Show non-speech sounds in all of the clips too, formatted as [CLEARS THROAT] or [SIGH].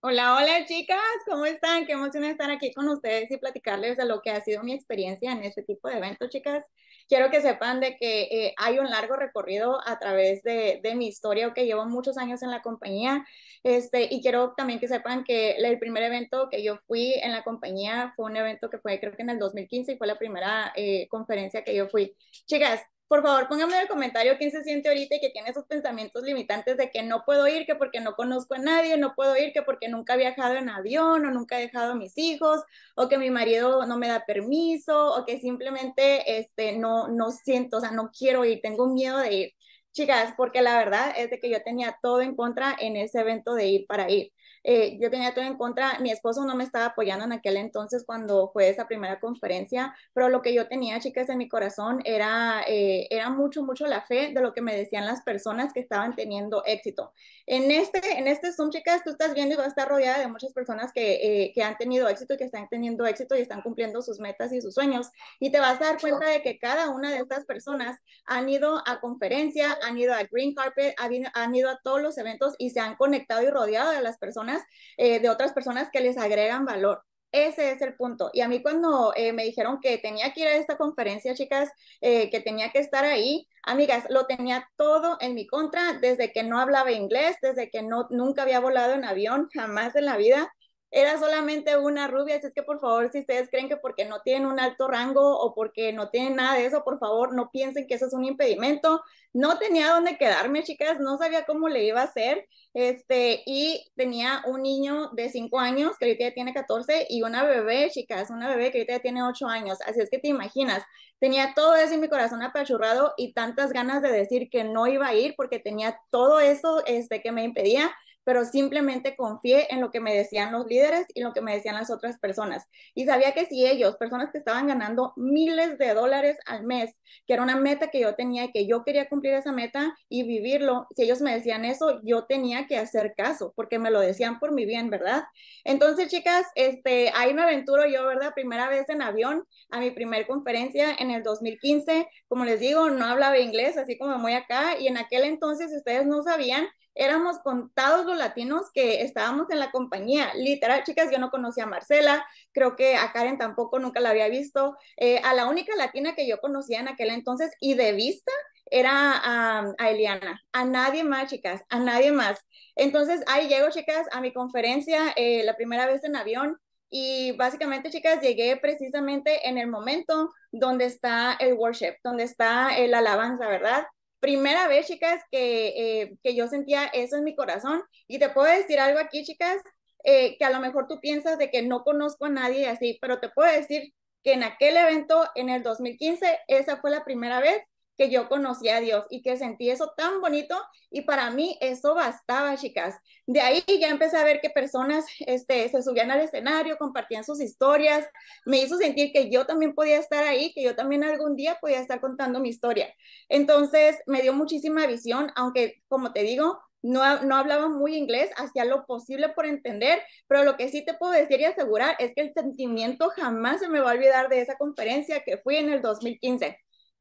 Hola, hola chicas, ¿cómo están? Qué emoción estar aquí con ustedes y platicarles de lo que ha sido mi experiencia en este tipo de eventos, chicas. Quiero que sepan de que eh, hay un largo recorrido a través de, de mi historia, que llevo muchos años en la compañía, este, y quiero también que sepan que el primer evento que yo fui en la compañía fue un evento que fue creo que en el 2015 y fue la primera eh, conferencia que yo fui. Chicas, por favor, pónganme en el comentario quién se siente ahorita y que tiene esos pensamientos limitantes de que no puedo ir, que porque no conozco a nadie, no puedo ir, que porque nunca he viajado en avión o nunca he dejado a mis hijos, o que mi marido no me da permiso, o que simplemente este, no, no siento, o sea, no quiero ir, tengo miedo de ir. Chicas, porque la verdad es de que yo tenía todo en contra en ese evento de ir para ir. Eh, yo tenía todo en contra, mi esposo no me estaba apoyando en aquel entonces cuando fue esa primera conferencia, pero lo que yo tenía, chicas, en mi corazón era, eh, era mucho, mucho la fe de lo que me decían las personas que estaban teniendo éxito. En este, en este Zoom, chicas, tú estás viendo y vas a estar rodeada de muchas personas que, eh, que han tenido éxito y que están teniendo éxito y están cumpliendo sus metas y sus sueños. Y te vas a dar cuenta de que cada una de estas personas han ido a conferencia, han ido a Green Carpet, han ido a todos los eventos y se han conectado y rodeado de las personas eh, de otras personas que les agregan valor. Ese es el punto. Y a mí cuando eh, me dijeron que tenía que ir a esta conferencia, chicas, eh, que tenía que estar ahí, amigas, lo tenía todo en mi contra, desde que no hablaba inglés, desde que no, nunca había volado en avión, jamás en la vida, era solamente una rubia, así es que por favor, si ustedes creen que porque no tienen un alto rango o porque no tienen nada de eso, por favor, no piensen que eso es un impedimento. No tenía dónde quedarme, chicas, no sabía cómo le iba a hacer, este, y tenía un niño de 5 años, que ahorita ya tiene 14, y una bebé, chicas, una bebé que ahorita ya tiene 8 años, así es que te imaginas, tenía todo eso en mi corazón apachurrado y tantas ganas de decir que no iba a ir porque tenía todo eso, este, que me impedía, pero simplemente confié en lo que me decían los líderes y lo que me decían las otras personas. Y sabía que si ellos, personas que estaban ganando miles de dólares al mes, que era una meta que yo tenía y que yo quería cumplir esa meta y vivirlo, si ellos me decían eso, yo tenía que hacer caso porque me lo decían por mi bien, ¿verdad? Entonces, chicas, este, ahí me aventuro yo, ¿verdad? Primera vez en avión a mi primer conferencia en el 2015. Como les digo, no hablaba inglés, así como voy acá. Y en aquel entonces, ustedes no sabían, éramos contados los latinos que estábamos en la compañía. Literal, chicas, yo no conocía a Marcela, creo que a Karen tampoco nunca la había visto. Eh, a la única latina que yo conocía en aquel entonces y de vista era a Eliana, a nadie más, chicas, a nadie más. Entonces, ahí llego, chicas, a mi conferencia, eh, la primera vez en avión, y básicamente, chicas, llegué precisamente en el momento donde está el worship, donde está el alabanza, ¿verdad? primera vez, chicas, que, eh, que, yo sentía eso en mi corazón. Y te puedo decir algo aquí, chicas, eh, que a lo mejor tú piensas de que no conozco a nadie así, pero te puedo decir que en aquel evento, en el 2015, esa fue la primera vez que yo conocí a Dios y que sentí eso tan bonito y para mí eso bastaba, chicas. De ahí ya empecé a ver que personas este, se subían al escenario, compartían sus historias, me hizo sentir que yo también podía estar ahí, que yo también algún día podía estar contando mi historia. Entonces me dio muchísima visión, aunque como te digo, no, no, hablaba muy inglés, hacía lo posible por entender, pero lo que sí te puedo decir y asegurar es que el sentimiento jamás se me va a olvidar de esa conferencia que fui en el 2015.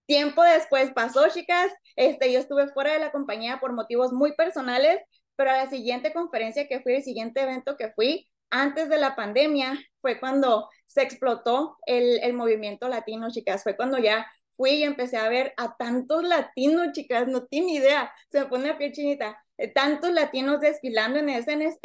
Tiempo después pasó, chicas, este, yo estuve fuera de la compañía por motivos muy personales, pero la siguiente conferencia que fui, el siguiente evento que fui, antes de la pandemia, fue cuando se explotó el, movimiento latino, chicas, fue cuando ya fui y empecé a ver a tantos latinos, chicas, no tiene idea, se me pone a pie chinita, eh, tantos latinos desfilando en ese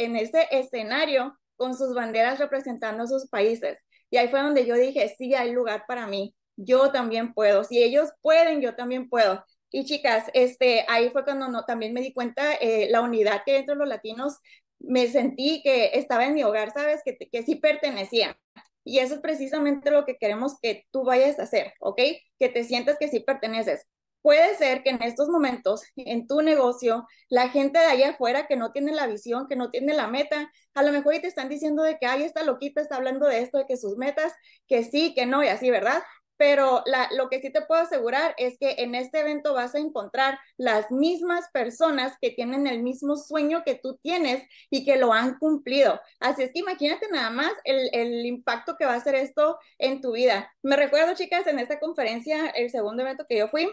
escenario con sus banderas representando sus países. Y ahí fue donde yo dije, sí, hay lugar para mí yo también puedo. Si ellos pueden, yo también puedo. Y chicas, este, ahí fue cuando no, también me di cuenta eh, la unidad que dentro de los latinos me sentí que estaba en mi hogar, ¿sabes? Que, que sí pertenecía. Y eso es precisamente lo que queremos que tú vayas a hacer, ¿ok? Que te sientas que sí perteneces. Puede ser que en estos momentos, en tu negocio, la gente de allá afuera que no tiene la visión, que no tiene la meta, a lo mejor y te están diciendo de que, ay, está loquita está hablando de esto, de que sus metas, que sí, que no, y así, ¿verdad? pero lo que sí te puedo asegurar es que en este evento vas a encontrar las mismas personas que tienen el mismo sueño que tú tienes y que lo han cumplido. Así es que imagínate nada más el, el impacto que va a hacer esto en tu vida. Me recuerdo, chicas, en esta conferencia, el segundo evento que yo fui,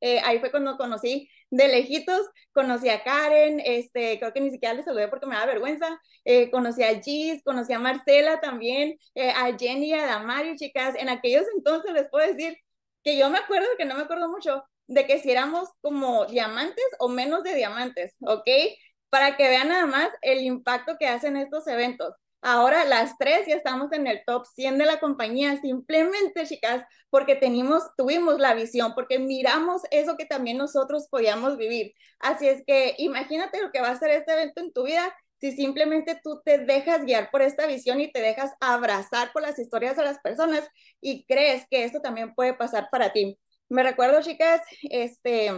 eh, ahí fue cuando conocí de lejitos, conocí a Karen, este, creo que ni siquiera le saludé porque me da vergüenza, eh, conocí a Gis, conocí a Marcela también, eh, a Jenny, a Damario, chicas, en aquellos entonces les puedo decir que yo me acuerdo, que no me acuerdo mucho, de que si éramos como diamantes o menos de diamantes, ¿ok? Para que vean nada más el impacto que hacen estos eventos. Ahora las tres ya estamos en el top 100 de la compañía, simplemente, chicas, porque tenemos, tuvimos la visión, porque miramos eso que también nosotros podíamos vivir. Así es que imagínate lo que va a ser este evento en tu vida si simplemente tú te dejas guiar por esta visión y te dejas abrazar por las historias de las personas y crees que esto también puede pasar para ti. Me recuerdo, chicas, este,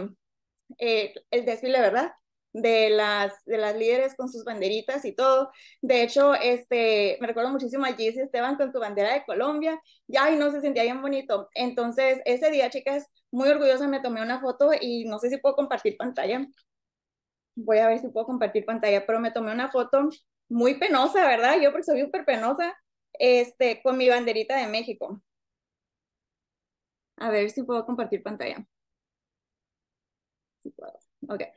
eh, el desfile, ¿verdad? de las, de las líderes con sus banderitas y todo. De hecho, este, me recuerdo muchísimo a Gis Esteban con tu bandera de Colombia. Ya, y no se sentía bien bonito. Entonces, ese día, chicas, muy orgullosa me tomé una foto y no sé si puedo compartir pantalla. Voy a ver si puedo compartir pantalla, pero me tomé una foto muy penosa, ¿verdad? Yo porque soy súper penosa, este, con mi banderita de México. A ver si puedo compartir pantalla. Sí puedo. Okay.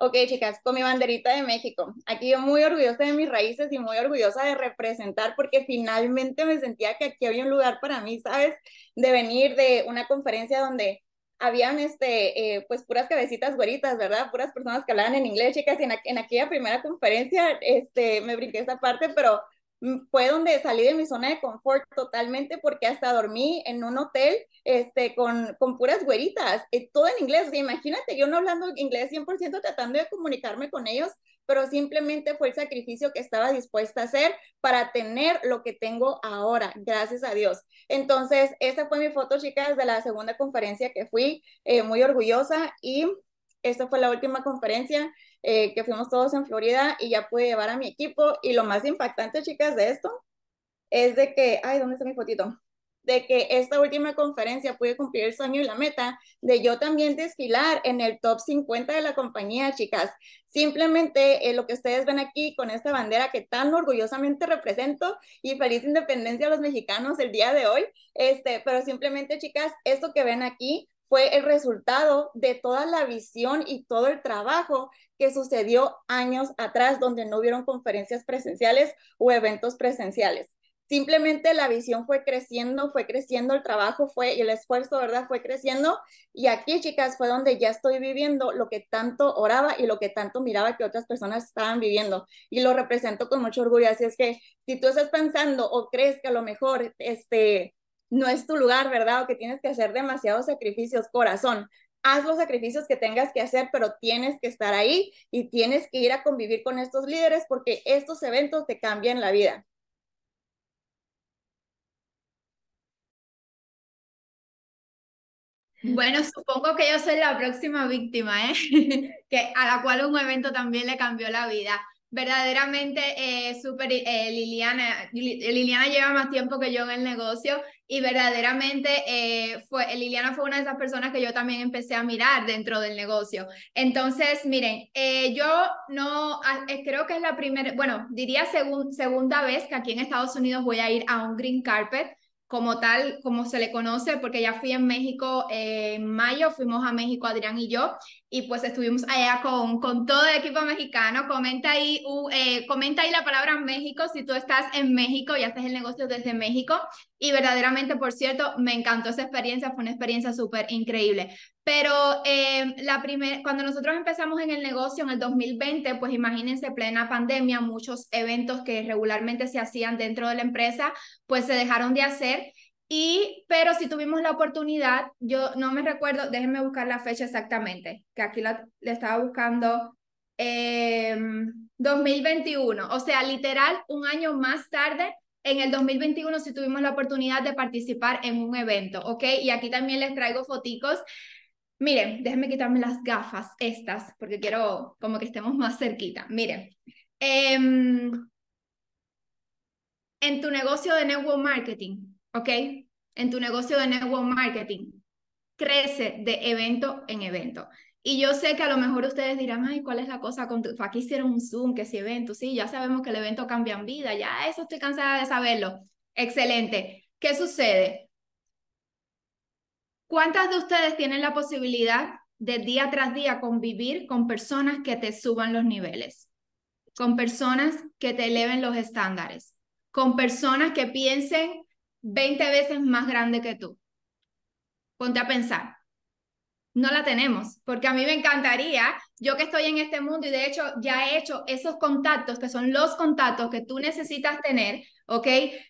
Ok, chicas, con mi banderita de México. Aquí yo muy orgullosa de mis raíces y muy orgullosa de representar porque finalmente me sentía que aquí había un lugar para mí, ¿sabes? De venir de una conferencia donde habían, este, eh, pues, puras cabecitas güeritas, ¿verdad? Puras personas que hablaban en inglés, chicas. Y en, aquella primera conferencia, este, me brinqué esta parte, pero fue donde salí de mi zona de confort totalmente porque hasta dormí en un hotel este, con, con puras güeritas, eh, todo en inglés. imagínate, yo no hablando inglés 100%, tratando de comunicarme con ellos, pero simplemente fue el sacrificio que estaba dispuesta a hacer para tener lo que tengo ahora, gracias a Dios. Entonces, esta fue mi foto, chicas, de la segunda conferencia que fui, eh, muy orgullosa y esta fue la última conferencia eh, que fuimos todos en Florida y ya pude llevar a mi equipo. Y lo más impactante, chicas, de esto es de que, ay, ¿dónde está mi fotito? De que esta última conferencia pude cumplir el sueño y la meta de yo también desfilar en el top 50 de la compañía, chicas. Simplemente eh, lo que ustedes ven aquí con esta bandera que tan orgullosamente represento y feliz independencia a los mexicanos el día de hoy. Este, pero simplemente, chicas, esto que ven aquí fue el resultado de toda la visión y todo el trabajo que sucedió años atrás, donde no hubieron conferencias presenciales o eventos presenciales. Simplemente la visión fue creciendo, fue creciendo, el trabajo fue y el esfuerzo, ¿verdad? Fue creciendo. Y aquí, chicas, fue donde ya estoy viviendo lo que tanto oraba y lo que tanto miraba que otras personas estaban viviendo. Y lo represento con mucho orgullo. Así es que si tú estás pensando o crees que a lo mejor, este, no es tu lugar, ¿verdad? O que tienes que hacer demasiados sacrificios, corazón. Haz los sacrificios que tengas que hacer, pero tienes que estar ahí y tienes que ir a convivir con estos líderes porque estos eventos te cambian la vida. Bueno, supongo que yo soy la próxima víctima, ¿eh? [LAUGHS] que, a la cual un evento también le cambió la vida. Verdaderamente, eh, super, eh, Liliana, Liliana lleva más tiempo que yo en el negocio y verdaderamente eh, fue, Liliana fue una de esas personas que yo también empecé a mirar dentro del negocio. Entonces, miren, eh, yo no, ah, eh, creo que es la primera, bueno, diría segunda vez que aquí en Estados Unidos voy a ir a un green carpet como tal, como se le conoce, porque ya fui en México en mayo, fuimos a México Adrián y yo, y pues estuvimos allá con, con todo el equipo mexicano. Comenta ahí, uh, comenta ahí la palabra México si tú estás en México y haces el negocio desde México. Y verdaderamente, por cierto, me encantó esa experiencia, fue una experiencia súper increíble. Pero em, la cuando nosotros empezamos en el negocio en el 2020, pues imagínense plena pandemia, muchos eventos que regularmente se hacían dentro de la empresa, pues se dejaron de hacer. Y, pero si tuvimos la oportunidad, yo no me recuerdo, déjenme buscar la fecha exactamente, que aquí la, le estaba buscando 2021, em, o sea, literal un año más tarde en el 2021 si tuvimos la oportunidad de participar en un evento, ¿ok? Y aquí también les traigo foticos. Miren, déjenme quitarme las gafas, estas, porque quiero como que estemos más cerquita. Miren, em, en tu negocio de network marketing, ¿ok? En tu negocio de network marketing, crece de evento en evento. Y yo sé que a lo mejor ustedes dirán, ay, ¿cuál es la cosa con tu... Aquí hicieron un Zoom, que ese evento, sí, ya sabemos que el evento cambia en vida, ya eso estoy cansada de saberlo. Excelente. ¿Qué sucede? ¿Cuántas de ustedes tienen la posibilidad de día tras día convivir con personas que te suban los niveles? Con personas que te eleven los estándares? Con personas que piensen 20 veces más grande que tú? Ponte a pensar no la tenemos, porque a mí me encantaría, yo que estoy en este mundo y de hecho ya he hecho esos contactos que son los contactos que tú necesitas tener, ¿ok?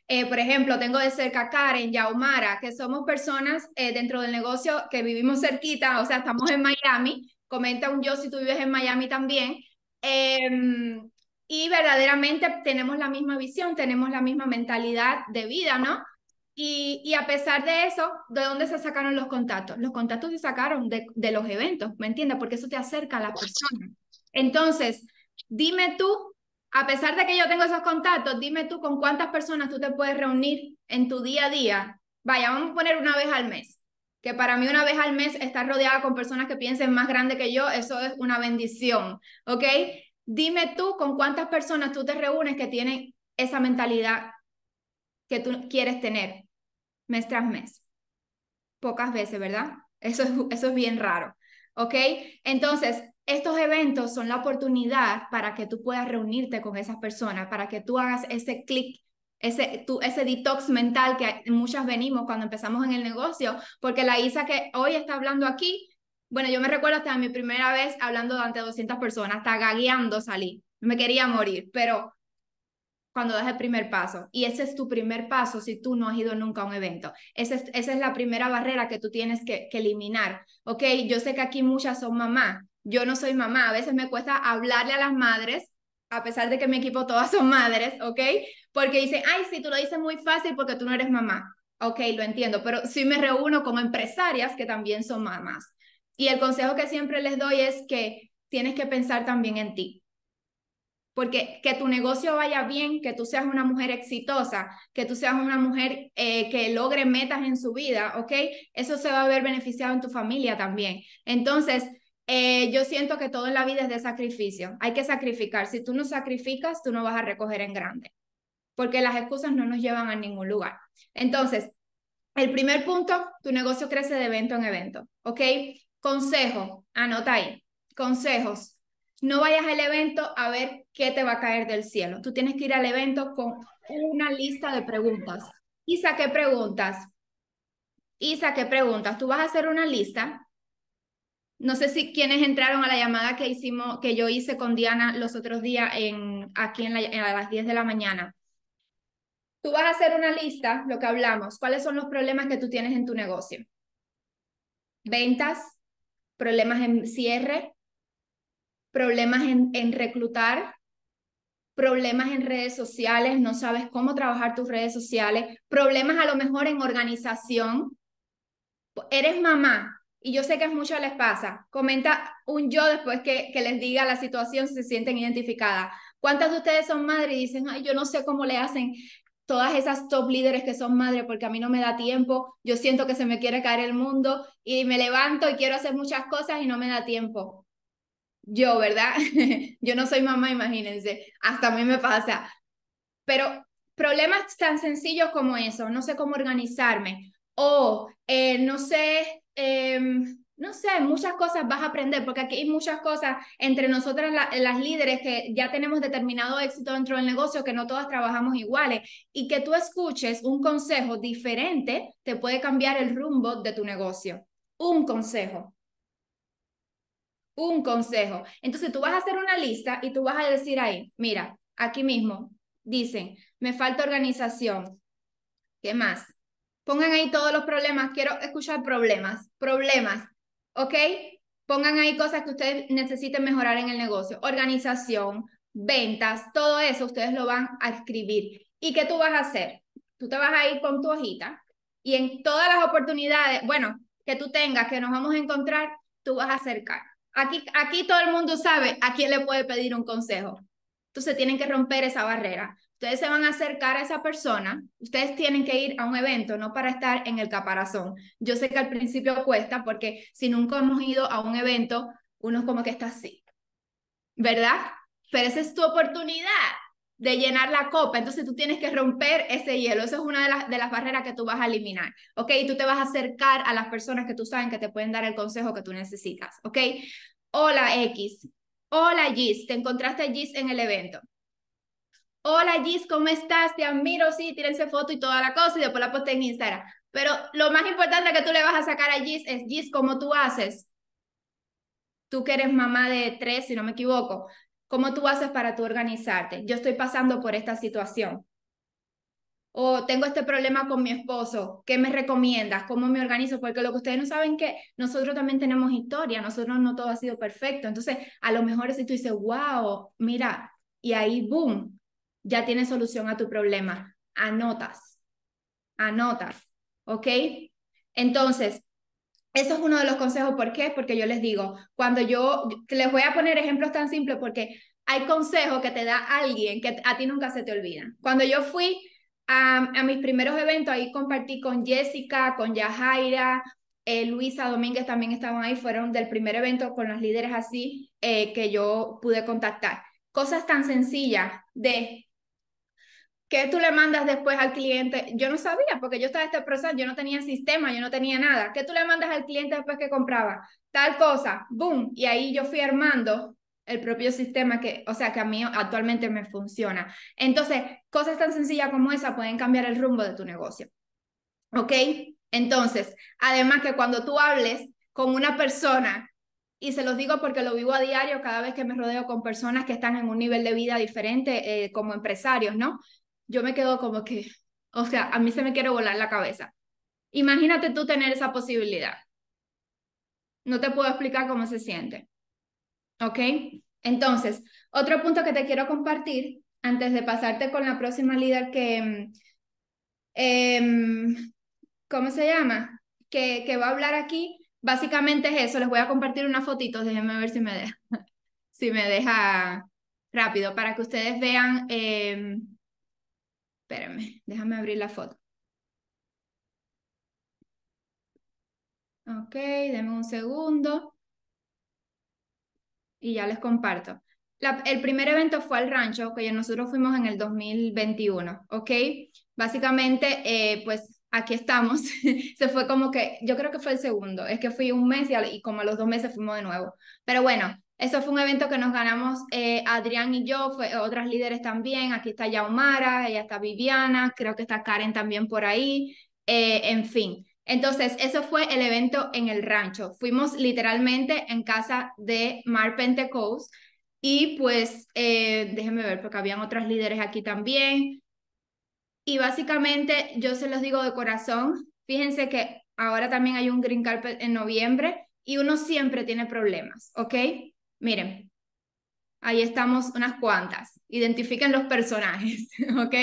Eh, por ejemplo, tengo de cerca Karen, Yaumara, que somos personas eh, dentro del negocio que vivimos cerquita, o sea, estamos en Miami, comenta un yo si tú vives en Miami también. Em, y verdaderamente tenemos la misma visión, tenemos la misma mentalidad de vida, ¿no? Y, a pesar de eso, ¿de dónde se sacaron los contactos? Los contactos se sacaron de, los eventos, ¿me entiendes? Porque eso te acerca a la persona. Entonces, dime tú, a pesar de que yo tengo esos contactos, dime tú con cuántas personas tú te puedes reunir en tu día a día. Vaya, vamos a poner una vez al mes, que para mí una vez al mes estar rodeada con personas que piensen más grande que yo, eso es una bendición, ¿ok? Dime tú con cuántas personas tú te reúnes que tienen esa mentalidad que tú quieres tener mes tras mes. Pocas veces, ¿verdad? Eso es, eso es bien raro. ¿Ok? Entonces, estos eventos son la oportunidad para que tú puedas reunirte con esas personas, para que tú hagas ese clic, ese, tú, ese detox mental que muchas venimos cuando empezamos en el negocio, porque la Isa que hoy está hablando aquí, bueno, yo me recuerdo hasta mi primera vez hablando ante 200 personas, hasta gagueando salí, me quería morir, pero cuando das el primer paso. Y ese es tu primer paso si tú no has ido nunca a un evento. Esa es, la primera barrera que tú tienes que, eliminar. Ok, yo sé que aquí muchas son mamá Yo no soy mamá. A veces me cuesta hablarle a las madres, a pesar de que mi equipo todas son madres, ¿ok? Porque dicen, ay, sí, tú lo dices muy fácil porque tú no eres mamá. Ok, lo entiendo, pero sí me reúno con empresarias que también son mamás. Y el consejo que siempre les doy es que tienes que pensar también en ti. Porque que tu negocio vaya bien, que tú seas una mujer exitosa, que tú seas una mujer eh, que logre metas en su vida, ¿ok? Eso se va a ver beneficiado en tu familia también. Entonces, eh, yo siento que todo en la vida es de sacrificio. Hay que sacrificar. Si tú no sacrificas, tú no vas a recoger en grande, porque las excusas no nos llevan a ningún lugar. Entonces, el primer punto, tu negocio crece de evento en evento, ¿ok? Consejo, anota ahí. Consejos. No vayas al evento a ver ¿Qué te va a caer del cielo. Tú tienes que ir al evento con una lista de preguntas. Isa, ¿qué preguntas? Isa, ¿qué preguntas? Tú vas a hacer una lista. No sé si quienes entraron a la llamada que hicimos, que yo hice con Diana los otros días aquí en a las 10 de la mañana. Tú vas a hacer una lista, lo que hablamos, cuáles son los problemas que tú tienes en tu negocio. Ventas, problemas en cierre, problemas en, en reclutar, problemas en redes sociales, no sabes cómo trabajar tus redes sociales, problemas a lo mejor en organización. Eres mamá y yo sé que a muchos les pasa. Comenta un yo después que, que les diga la situación si se sienten identificadas. ¿Cuántas de ustedes son madres y dicen, ay, yo no sé cómo le hacen todas esas top líderes que son madres porque a mí no me da tiempo, yo siento que se me quiere caer el mundo y me levanto y quiero hacer muchas cosas y no me da tiempo? yo, ¿verdad? [LAUGHS] yo no soy mamá, imagínense, hasta a mí me pasa. Pero problemas tan sencillos como eso, no sé cómo organizarme o eh, no sé, em, no sé, muchas cosas vas a aprender, porque aquí hay muchas cosas entre nosotras las líderes que ya tenemos determinado éxito dentro del negocio, que no todas trabajamos iguales y que tú escuches un consejo diferente te puede cambiar el rumbo de tu negocio. Un consejo, un consejo. Entonces tú vas a hacer una lista y tú vas a decir ahí, mira, aquí mismo dicen, me falta organización. ¿Qué más? Pongan ahí todos los problemas. Quiero escuchar problemas, problemas. ¿Ok? Pongan ahí cosas que ustedes necesiten mejorar en el negocio. Organización, ventas, todo eso ustedes lo van a escribir. ¿Y qué tú vas a hacer? Tú te vas a ir con tu hojita y en todas las oportunidades, bueno, que tú tengas, que nos vamos a encontrar, tú vas a acercar Aquí, aquí todo el mundo sabe a quién le puede pedir un consejo. Entonces tienen que romper esa barrera. Ustedes se van a acercar a esa persona, ustedes tienen que ir a un evento, no para estar en el caparazón. Yo sé que al principio cuesta porque si nunca hemos ido a un evento, uno es como que está así, ¿verdad? Pero esa es tu oportunidad de llenar la copa. Entonces tú tienes que romper ese hielo. Esa es una de las, de las barreras que tú vas a eliminar. ¿Ok? Y tú te vas a acercar a las personas que tú sabes que te pueden dar el consejo que tú necesitas. ¿Ok? Hola X. Hola Gis. Te encontraste a Gis en el evento. Hola Gis, ¿cómo estás? Te admiro. Sí, tírense foto y toda la cosa y después la poste en Instagram. Pero lo más importante que tú le vas a sacar a Gis es, Gis, ¿cómo tú haces? Tú que eres mamá de tres, si no me equivoco. ¿Cómo tú haces para tú organizarte? Yo estoy pasando por esta situación. O tengo este problema con mi esposo. ¿Qué me recomiendas? ¿Cómo me organizo? Porque lo que ustedes no saben que nosotros también tenemos historia. Nosotros no todo ha sido perfecto. Entonces, a lo mejor si tú dices, wow, mira, y ahí, boom, ya tienes solución a tu problema. Anotas. Anotas. ¿Ok? Entonces, eso es uno de los consejos. ¿Por qué? Porque yo les digo, cuando yo les voy a poner ejemplos tan simples porque hay consejos que te da alguien que a ti nunca se te olvida. Cuando yo fui a, mis primeros eventos, ahí compartí con Jessica, con Yajaira, eh, Luisa Domínguez también estaban ahí, fueron del primer evento con los líderes así eh, que yo pude contactar. Cosas tan sencillas de ¿Qué tú le mandas después al cliente? Yo no sabía, porque yo estaba este proceso, yo no tenía sistema, yo no tenía nada. ¿Qué tú le mandas al cliente después que compraba? Tal cosa, boom. Y ahí yo fui armando el propio sistema que, o sea, que a mí actualmente me funciona. Entonces, cosas tan sencillas como esa pueden cambiar el rumbo de tu negocio. ¿Ok? Entonces, además que cuando tú hables con una persona, y se los digo porque lo vivo a diario cada vez que me rodeo con personas que están en un nivel de vida diferente eh, como empresarios, ¿no? yo me quedo como que, o sea, a mí se me quiere volar la cabeza. Imagínate tú tener esa posibilidad. No te puedo explicar cómo se siente. ¿Ok? Entonces, otro punto que te quiero compartir antes de pasarte con la próxima líder que, em, ¿cómo se llama? Que, que va a hablar aquí, básicamente es eso. Les voy a compartir una fotito déjenme ver si me deja, [LAUGHS] si me deja rápido, para que ustedes vean em, espérenme, déjame abrir la foto. Ok, denme un segundo. Y ya les comparto. el primer evento fue al rancho, que nosotros fuimos en el 2021, ¿ok? Básicamente, eh, pues aquí estamos. [LAUGHS] Se fue como que, yo creo que fue el segundo, es que fui un mes y, y como a los dos meses fuimos de nuevo. Pero bueno, eso fue un evento que nos ganamos eh, Adrián y yo, fue, eh, otras líderes también. Aquí está Yaumara, ella está Viviana, creo que está Karen también por ahí, eh, en fin. Entonces, eso fue el evento en el rancho. Fuimos literalmente en casa de Mar Pentecost y pues, déjenme ver, porque habían otras líderes aquí también. Y básicamente, yo se los digo de corazón, fíjense que ahora también hay un green carpet en noviembre y uno siempre tiene problemas, ¿ok? Miren, ahí estamos unas cuantas. Identifiquen los personajes, [LAUGHS] ¿ok?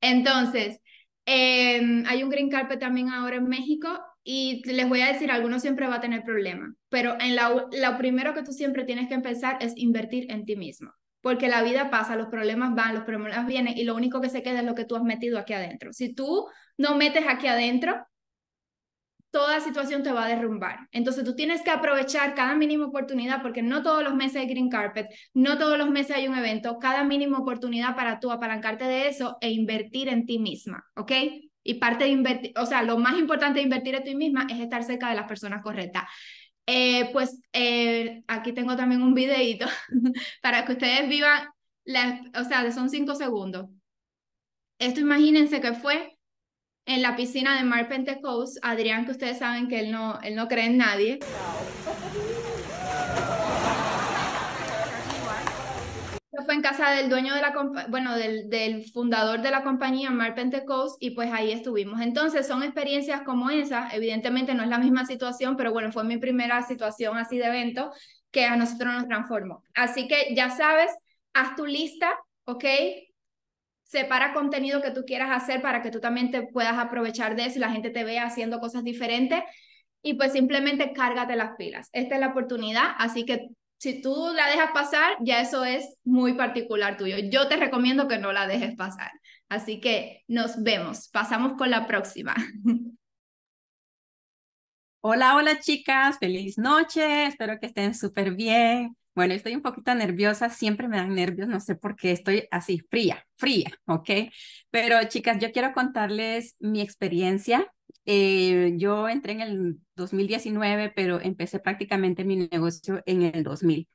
Entonces, em, hay un green carpet también ahora en México y les voy a decir, alguno siempre va a tener problemas, pero en la, lo primero que tú siempre tienes que empezar es invertir en ti mismo, porque la vida pasa, los problemas van, los problemas vienen y lo único que se queda es lo que tú has metido aquí adentro. Si tú no metes aquí adentro, toda situación te va a derrumbar. Entonces tú tienes que aprovechar cada mínima oportunidad porque no todos los meses hay green carpet, no todos los meses hay un evento, cada mínima oportunidad para tú apalancarte de eso e invertir en ti misma, ¿ok? Y parte de invertir, o sea, lo más importante de invertir en ti misma es estar cerca de las personas correctas. Eh, pues eh, aquí tengo también un videito [LAUGHS] para que ustedes vivan, o sea, son cinco segundos. Esto imagínense que fue en la piscina de Mar Pentecost. Adrián, que ustedes saben que él no, él no cree en nadie. Yo fue en casa del dueño de la bueno, del, del, fundador de la compañía Mar Pentecost y pues ahí estuvimos. Entonces son experiencias como esas, evidentemente no es la misma situación, pero bueno, fue mi primera situación así de evento que a nosotros nos transformó. Así que ya sabes, haz tu lista, ¿ok? separa contenido que tú quieras hacer para que tú también te puedas aprovechar de eso y la gente te vea haciendo cosas diferentes. Y pues simplemente cárgate las pilas. Esta es la oportunidad, así que si tú la dejas pasar, ya eso es muy particular tuyo. Yo te recomiendo que no la dejes pasar. Así que nos vemos. Pasamos con la próxima. [LAUGHS] Hola, hola chicas, feliz noche, espero que estén súper bien. Bueno, estoy un poquito nerviosa, siempre me dan nervios, no sé por qué estoy así, fría, fría, ¿ok? Pero chicas, yo quiero contarles mi experiencia. Eh, yo entré en el 2019, pero empecé prácticamente mi negocio en el 2000.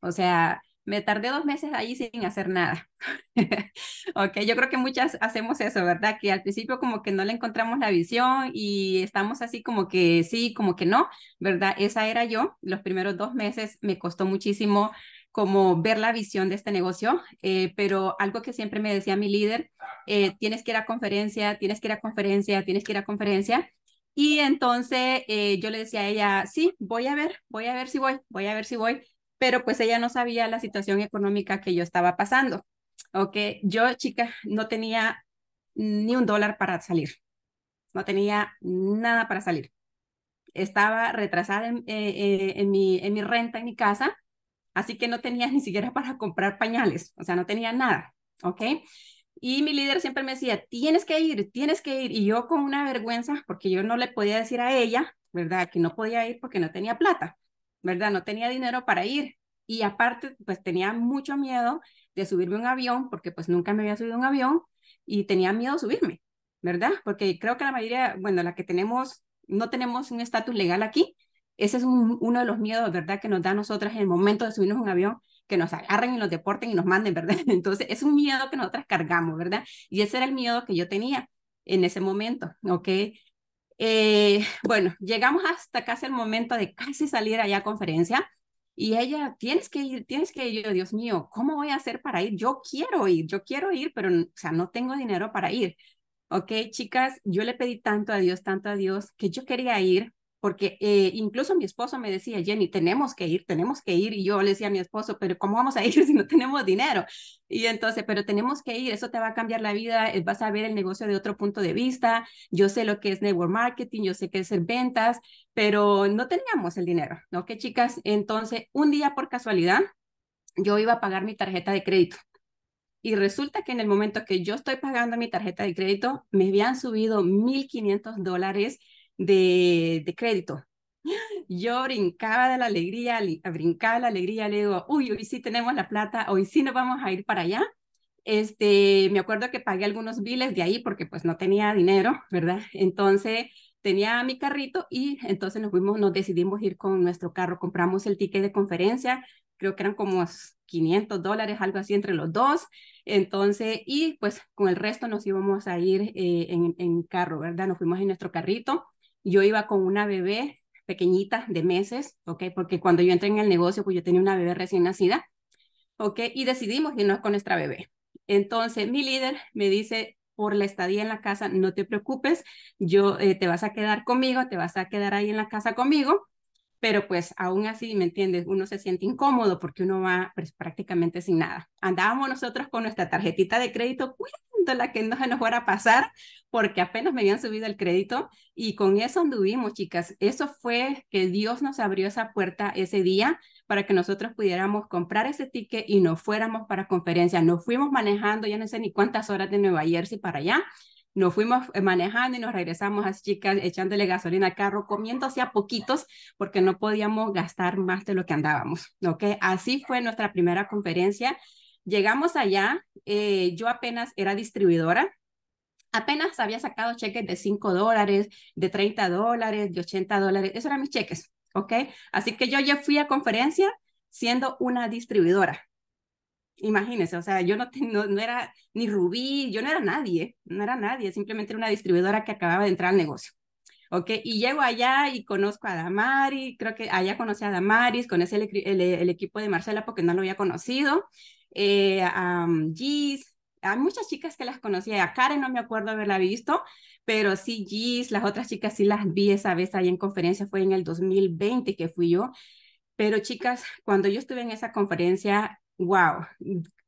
O sea, me tardé dos meses ahí sin hacer nada. [LAUGHS] ok, yo creo que muchas hacemos eso, ¿verdad? Que al principio como que no le encontramos la visión y estamos así como que sí, como que no, ¿verdad? Esa era yo. Los primeros dos meses me costó muchísimo como ver la visión de este negocio, eh, pero algo que siempre me decía mi líder, eh, tienes que ir a conferencia, tienes que ir a conferencia, tienes que ir a conferencia. Y entonces eh, yo le decía a ella, sí, voy a ver, voy a ver si voy, voy a ver si voy pero pues ella no sabía la situación económica que yo estaba pasando. Ok, yo chica no tenía ni un dólar para salir, no tenía nada para salir. Estaba retrasada en, eh, eh, mi, mi renta, en mi casa, así que no tenía [LAUGHS] ni siquiera para comprar pañales, o sea, no tenía nada, ¿ok? Y mi líder siempre me decía, tienes que ir, tienes que ir, y yo con una vergüenza, porque yo no le podía decir a ella, ¿verdad? Que no podía ir porque no tenía plata. ¿verdad? No tenía dinero para ir y aparte pues tenía mucho miedo de subirme a un avión porque pues nunca me había subido a un avión y tenía miedo de subirme, ¿verdad? Porque creo que la mayoría, bueno, la que tenemos, no tenemos un estatus legal aquí, ese es uno de los miedos, ¿verdad? Que nos da nosotras en el momento de subirnos a un avión, que nos agarren y nos deporten y nos manden, ¿verdad? [LAUGHS] Entonces es un miedo que nosotras cargamos, ¿verdad? Y ese era el miedo que yo tenía en ese momento, ¿ok? Eh, bueno, llegamos hasta casi el momento de casi salir allá a conferencia y ella, tienes que ir, tienes que ir, Dios mío, ¿cómo voy a hacer para ir? Yo quiero ir, yo quiero ir, pero, o sea, no tengo dinero para ir. Ok, chicas, yo le pedí tanto a Dios, tanto a Dios, que yo quería ir, porque eh, incluso mi esposo me decía, Jenny, tenemos que ir, tenemos que ir, y yo le decía a mi esposo, pero ¿cómo vamos a [LAUGHS] ir si no tenemos dinero? Y entonces, pero tenemos que ir, eso te va a cambiar la vida, eh, vas a ver el negocio de otro punto de vista, yo sé lo que es network marketing, yo sé qué es hacer ventas, pero no teníamos el dinero, ¿no? Que chicas, entonces, un día por casualidad, yo iba a pagar mi tarjeta de crédito. Y resulta que en el momento que yo estoy pagando mi tarjeta de crédito, me habían subido 1.500 dólares de, crédito. Yo brincaba de la alegría, brincaba de la alegría, le digo, uy, hoy sí tenemos la plata, hoy sí nos vamos a ir para allá. Este, me acuerdo que pagué algunos biles de ahí porque pues no tenía dinero, ¿verdad? Entonces tenía mi carrito y entonces nos fuimos, nos decidimos ir con nuestro carro, compramos el ticket de conferencia, creo que eran como 500 dólares, algo así entre los dos, entonces, y pues con el resto nos íbamos a ir eh, en, en carro, ¿verdad? Nos fuimos en nuestro carrito yo iba con una bebé pequeñita de meses, ¿ok? Porque cuando yo entré en el negocio, pues yo tenía una bebé recién nacida, ¿ok? Y decidimos irnos con nuestra bebé. Entonces, mi líder me dice, por la estadía en la casa, no te preocupes, yo eh, te vas a quedar conmigo, te vas a quedar ahí en la casa conmigo, pero pues aún así, ¿me entiendes? Uno se siente incómodo porque uno va pues, prácticamente sin nada. Andábamos nosotros con nuestra tarjetita de crédito, cuidando la que no se nos fuera a pasar, porque apenas me habían subido el crédito y con eso anduvimos, chicas. Eso fue que Dios nos abrió esa puerta ese día para que nosotros pudiéramos comprar ese ticket y nos fuéramos para conferencia. Nos fuimos manejando, ya no sé ni cuántas horas de Nueva Jersey para allá nos fuimos eh, manejando y nos regresamos las chicas, echándole gasolina al carro, comiendo poquitos, porque no podíamos gastar más de lo que andábamos, ¿ok? Así fue nuestra primera conferencia. Llegamos allá, eh, yo apenas era distribuidora, apenas había sacado cheques de 5 dólares, de 30 dólares, de 80 dólares, esos eran mis cheques, ¿ok? Así que yo ya fui a conferencia siendo una distribuidora, imagínense, o sea, yo no, no, no, era ni Rubí, yo no era nadie, no era nadie, simplemente era una distribuidora que acababa de entrar al negocio. ¿Ok? Y llego allá y conozco a Damaris, creo que allá conocí a Damaris, con ese el, equipo de Marcela porque no lo había conocido, eh, a um, Gis, hay muchas chicas que las conocía, a Karen no me acuerdo haberla visto, pero sí Gis, las otras chicas sí las vi esa vez ahí en conferencia, fue en el 2020 que fui yo, pero chicas, cuando yo estuve en esa conferencia, wow,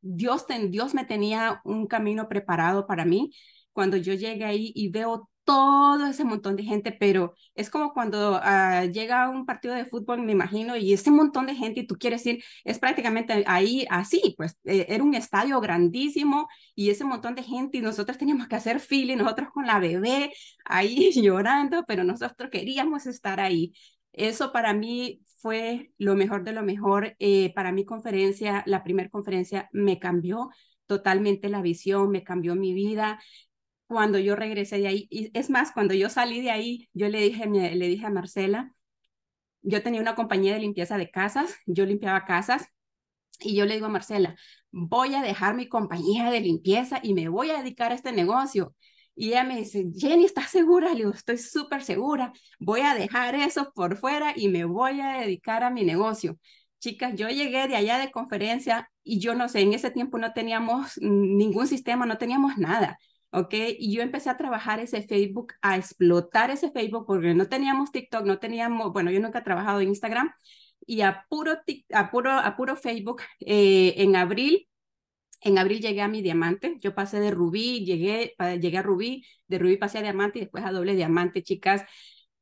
Dios, ten, Dios me tenía un camino preparado para mí. Cuando yo llegué ahí y veo todo ese montón de gente, pero es como cuando ah, llega un partido de fútbol, me imagino, y ese montón de gente, y tú quieres ir, es prácticamente ahí así, pues eh, era un estadio grandísimo y ese montón de gente, y nosotros teníamos que hacer fila, nosotros con la bebé ahí [LAUGHS] llorando, pero nosotros queríamos estar ahí. Eso para mí fue lo mejor de lo mejor eh, para mi conferencia. La primera conferencia me cambió totalmente la visión, me cambió mi vida. Cuando yo regresé de ahí, es más, cuando yo salí de ahí, yo le dije, le dije a Marcela, yo tenía una compañía de limpieza de casas, yo limpiaba casas, y yo le digo a Marcela, voy a dejar mi compañía de limpieza y me voy a dedicar a este negocio. Y ella me dice, Jenny, ¿estás segura? Le digo, estoy súper segura. Voy a dejar eso por fuera y me voy a dedicar a mi negocio. Chicas, yo llegué de allá de conferencia y yo no sé, en ese tiempo no teníamos ningún sistema, no teníamos nada. ¿ok? Y yo empecé a trabajar ese Facebook, a explotar ese Facebook, porque no teníamos TikTok, no teníamos, bueno, yo nunca he trabajado en Instagram, y a puro, Facebook, eh, en abril en abril llegué a mi diamante, yo pasé de rubí, llegué, llegué a rubí, de rubí pasé a diamante y después a doble diamante, chicas.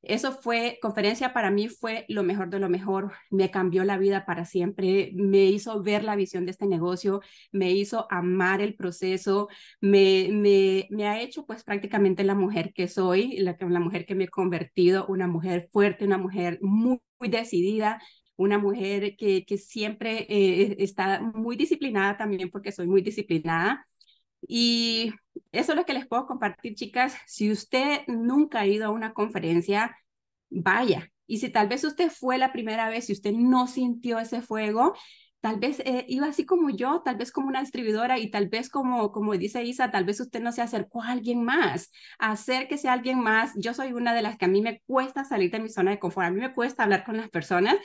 Eso fue, conferencia para mí fue lo mejor de lo mejor, me cambió la vida para siempre, me hizo ver la visión de este negocio, me hizo amar el proceso, me, me, me ha hecho pues prácticamente la mujer que soy, la, la mujer que me he convertido, una mujer fuerte, una mujer muy decidida, una mujer que, que siempre eh, está muy disciplinada también porque soy muy disciplinada. Y eso es lo que les puedo compartir, chicas. Si usted nunca ha ido a una conferencia, vaya. Y si tal vez usted fue la primera vez y usted no sintió ese fuego, tal vez eh, iba así como yo, tal vez como una distribuidora y tal vez como, como dice Isa, tal vez usted no se acercó a alguien más, acérquese a alguien más. Yo soy una de las que a mí me cuesta salir de mi zona de confort, a mí me cuesta hablar con las personas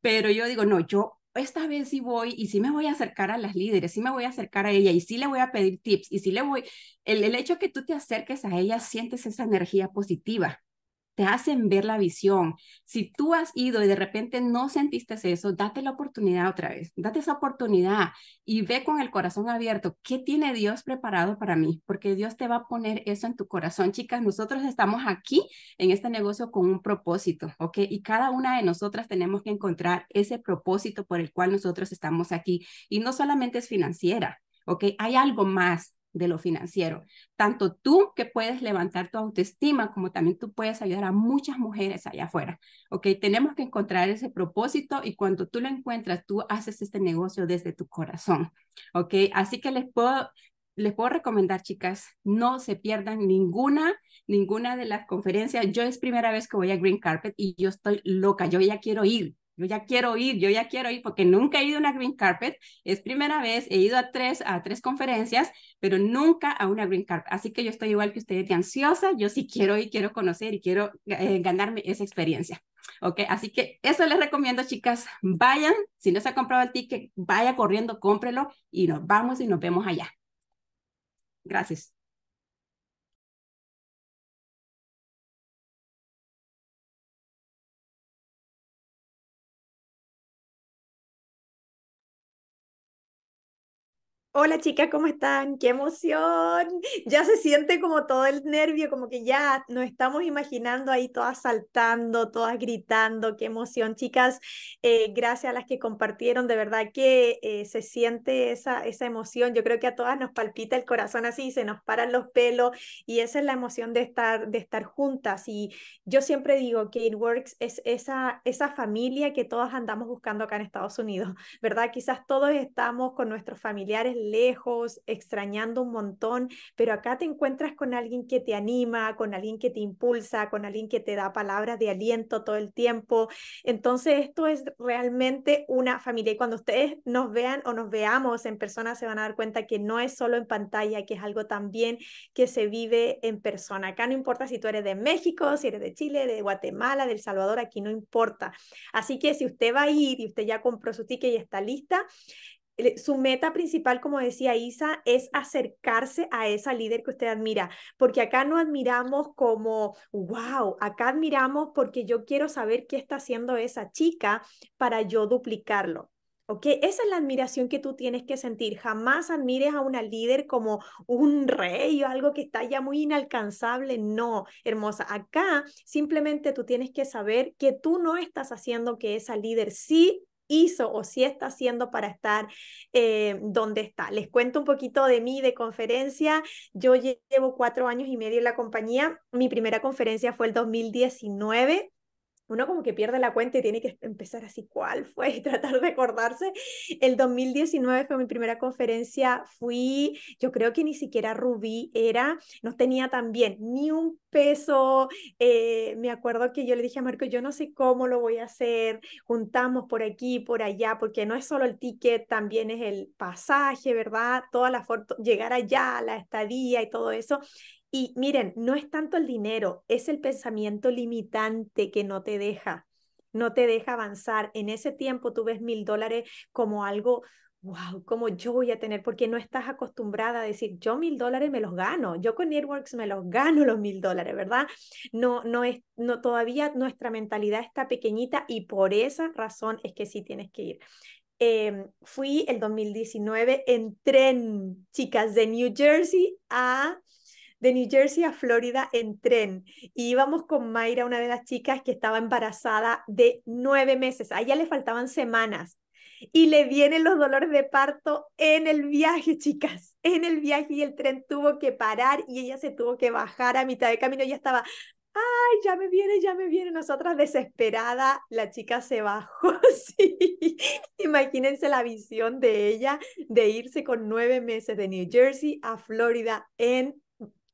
pero yo digo, no, yo esta vez sí voy y sí me voy a acercar a las líderes, sí me voy a acercar a ella y sí le voy a pedir tips y sí le voy, el, el hecho que tú te acerques a ella, sientes esa energía positiva te hacen ver la visión. Si tú has ido y de repente no sentiste eso, date la oportunidad otra vez, date esa oportunidad y ve con el corazón abierto qué tiene Dios preparado para mí, porque Dios te va a poner eso en tu corazón. Chicas, nosotros estamos aquí en este negocio con un propósito, ¿ok? Y cada una de nosotras tenemos que encontrar ese propósito por el cual nosotros estamos aquí. Y no solamente es financiera, ¿ok? Hay algo más de lo financiero. Tanto tú que puedes levantar tu autoestima, como también tú puedes ayudar a muchas mujeres allá afuera. ¿Ok? Tenemos que encontrar ese propósito y cuando tú lo encuentras, tú haces este negocio desde tu corazón. ¿Ok? Así que les puedo, les puedo recomendar, chicas, no se pierdan ninguna, ninguna de las conferencias. Yo es primera vez que voy a Green Carpet y yo estoy loca, yo ya quiero ir yo ya quiero ir, yo ya quiero ir, porque nunca he ido a una green carpet, es primera vez, he ido a tres, a tres conferencias, pero nunca a una green carpet, así que yo estoy igual que ustedes de ansiosa, yo sí quiero ir, quiero conocer y quiero eh, ganarme esa experiencia. Ok, así que eso les recomiendo, chicas. Vayan, si no se ha comprado el ticket, vaya corriendo, cómprelo y nos vamos y nos vemos allá. Gracias. Hola chicas, ¿cómo están? ¡Qué emoción! Ya se siente como todo el nervio, como que ya nos estamos imaginando ahí todas saltando, todas gritando, qué emoción. Chicas, eh, gracias a las que compartieron, de verdad que eh, se siente esa, emoción. Yo creo que a todas nos palpita el corazón así, se nos paran los pelos y esa es la emoción de estar, de estar juntas. Y yo siempre digo que It Works es esa, esa familia que todas andamos buscando acá en Estados Unidos, ¿verdad? Quizás todos estamos con nuestros familiares lejos, extrañando un montón, pero acá te encuentras con alguien que te anima, con alguien que te impulsa, con alguien que te da palabras de aliento todo el tiempo. Entonces, esto es realmente una familia y cuando ustedes nos vean o nos veamos en persona se van a dar cuenta que no es solo en pantalla, que es algo también que se vive en persona. Acá no importa si tú eres de México, si eres de Chile, de Guatemala, de El Salvador, aquí no importa. Así que si usted va a ir y usted ya compró su ticket y está lista, su meta principal, como decía Isa, es acercarse a esa líder que usted admira, porque acá no admiramos como, wow, acá admiramos porque yo quiero saber qué está haciendo esa chica para yo duplicarlo. ¿Ok? Esa es la admiración que tú tienes que sentir. Jamás admires a una líder como un rey o algo que está ya muy inalcanzable. No, hermosa. Acá simplemente tú tienes que saber que tú no estás haciendo que esa líder sí hizo o si está haciendo para estar eh, donde está. Les cuento un poquito de mí, de conferencia. Yo llevo cuatro años y medio en la compañía. Mi primera conferencia fue el 2019 uno como que pierde la cuenta y tiene que empezar así, ¿cuál fue? [LAUGHS] Y tratar de acordarse. El 2019 fue mi primera conferencia, fui, yo creo que ni siquiera Rubí era, no tenía también ni un peso. Eh, me acuerdo que yo le dije a Marco, yo no sé cómo lo voy a hacer, juntamos por aquí, por allá, porque no es solo el ticket, también es el pasaje, ¿verdad? Toda la foto, llegar allá, la estadía y todo eso. Y miren, no es tanto el dinero, es el pensamiento limitante que no te deja, no te deja avanzar. En ese tiempo tú ves mil dólares como algo, wow, como yo voy a tener, porque no estás acostumbrada a decir, yo mil dólares me los gano, yo con Networks me los gano los mil dólares, ¿verdad? No, no es, no, todavía nuestra mentalidad está pequeñita y por esa razón es que sí tienes que ir. Em, fui el 2019 en tren, chicas, de New Jersey a de New Jersey a Florida en tren. Y íbamos con Mayra, una de las chicas que estaba embarazada de nueve meses. A ella le faltaban semanas. Y le vienen los dolores de parto en el viaje, chicas, en el viaje y el tren tuvo que parar y ella se tuvo que bajar a mitad de camino. ya estaba, ay, ya me viene, ya me viene. Nosotras desesperada, la chica se bajó, [LAUGHS] sí. Imagínense la visión de ella de irse con nueve meses de New Jersey a Florida en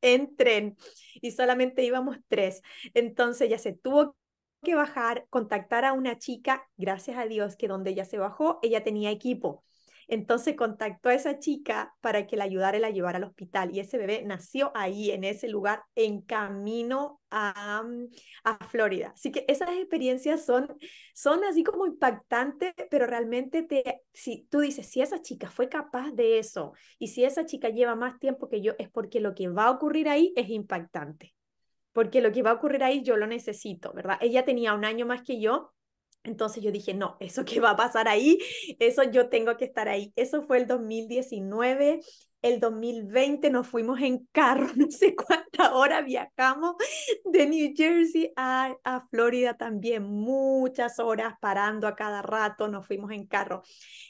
en tren y solamente íbamos tres. Entonces ya se tuvo que bajar, contactar a una chica, gracias a Dios que donde ella se bajó, ella tenía equipo. Entonces contactó a esa chica para que la ayudara a la al hospital. Y ese bebé nació ahí, en ese lugar, en camino a, mm, a Florida. Así que esas experiencias son, son así como impactantes, pero realmente te, si tú dices, si esa chica fue capaz de eso y si esa chica lleva más tiempo que yo, es porque lo que va a ocurrir ahí es impactante. Porque lo que va a ocurrir ahí yo lo necesito, ¿verdad? Ella tenía un año más que yo entonces yo dije, no, eso que va a pasar ahí, eso yo tengo que estar ahí. Eso fue el 2019 el 2020 nos fuimos en carro, [LAUGHS] no sé cuánta hora viajamos de New Jersey a, Florida también, muchas horas parando a cada rato, nos fuimos en carro.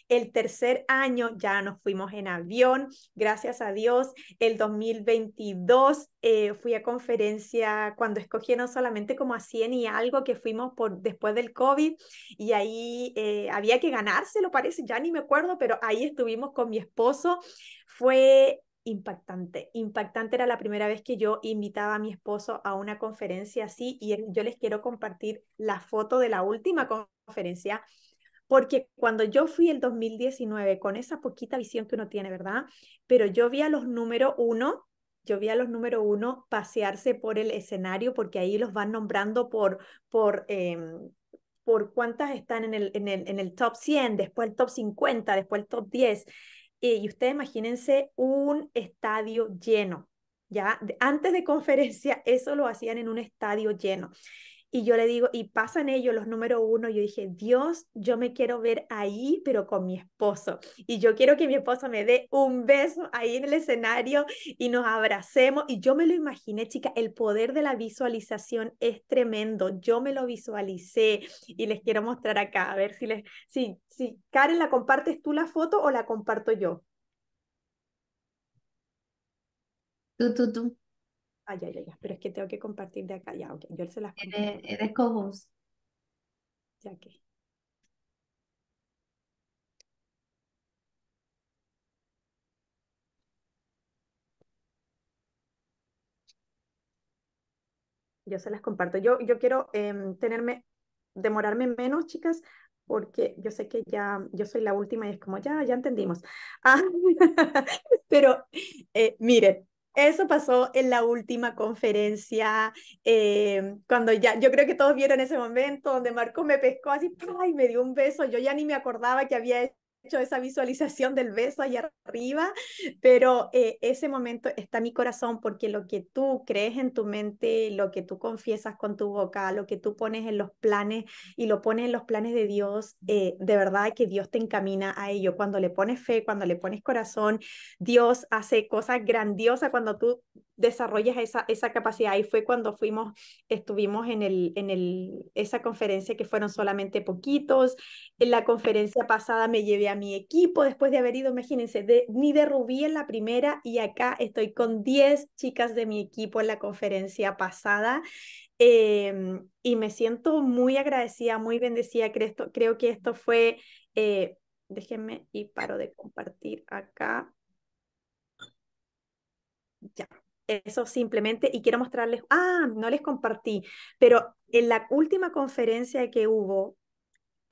El tercer año ya nos fuimos en avión, gracias a Dios. El 2022 eh, fui a conferencia cuando escogieron solamente como a 100 y algo que fuimos por, después del COVID y ahí eh, había que ganárselo, parece, ya ni me acuerdo, pero ahí estuvimos con mi esposo fue impactante. Impactante era la primera vez que yo invitaba a mi esposo a una conferencia así y yo les quiero compartir la foto de la última conferencia porque cuando yo fui el 2019 con esa poquita visión que uno tiene, ¿verdad? Pero yo vi a los número uno, yo vi a los número uno pasearse por el escenario porque ahí los van nombrando por, por em, por cuántas están en el, el, en el top 100, después el top 50, después el top 10. Eh, y ustedes imagínense un estadio lleno. Ya antes de [LAUGHS] conferencia, eso lo hacían en un estadio lleno. Y yo le digo, y pasan ellos los número uno, yo dije, Dios, yo me quiero ver ahí, pero con mi esposo. Y yo quiero que mi esposo me dé un beso ahí en el escenario y nos abracemos. Y yo me lo imaginé, chica, el poder de la visualización es tremendo. Yo me lo visualicé y les quiero mostrar acá, a ver si les, si, si Karen, ¿la compartes tú la foto o la comparto yo? Tú, tú, tú. Ay, ah, ay, ay, pero es que tengo que compartir de acá. Ya, ok, yo se las comparto. Ya que. Yo se las comparto. Yo, yo quiero em, tenerme, demorarme menos, chicas, porque yo sé que ya, yo soy la última y es como, ya, ya entendimos. Ah, [LAUGHS] pero eh, miren, eso pasó en la última conferencia, eh, cuando ya, yo creo que todos vieron ese momento donde Marco me pescó así, ¡ay! me dio un beso, yo ya ni me acordaba que había hecho esa visualización del beso allá arriba, pero eh, ese momento está mi corazón porque lo que tú crees en tu mente, lo que tú confiesas con tu boca, lo que tú pones en los planes y lo pones en los planes de Dios, eh, de verdad que Dios te encamina a ello. Cuando le pones fe, cuando le pones corazón, Dios hace cosas grandiosas cuando tú desarrollas esa, capacidad. Y fue cuando fuimos, estuvimos en, el, en el, esa conferencia que fueron solamente poquitos. En la conferencia pasada me llevé a mi equipo después de haber ido, imagínense, ni de Rubí en la primera y acá estoy con 10 chicas de mi equipo en la conferencia pasada. Em, y me siento muy agradecida, muy bendecida. Creo, creo que esto fue, eh, déjenme y paro de compartir acá. Ya eso simplemente, y quiero mostrarles, ah, no les compartí, pero en la última conferencia que hubo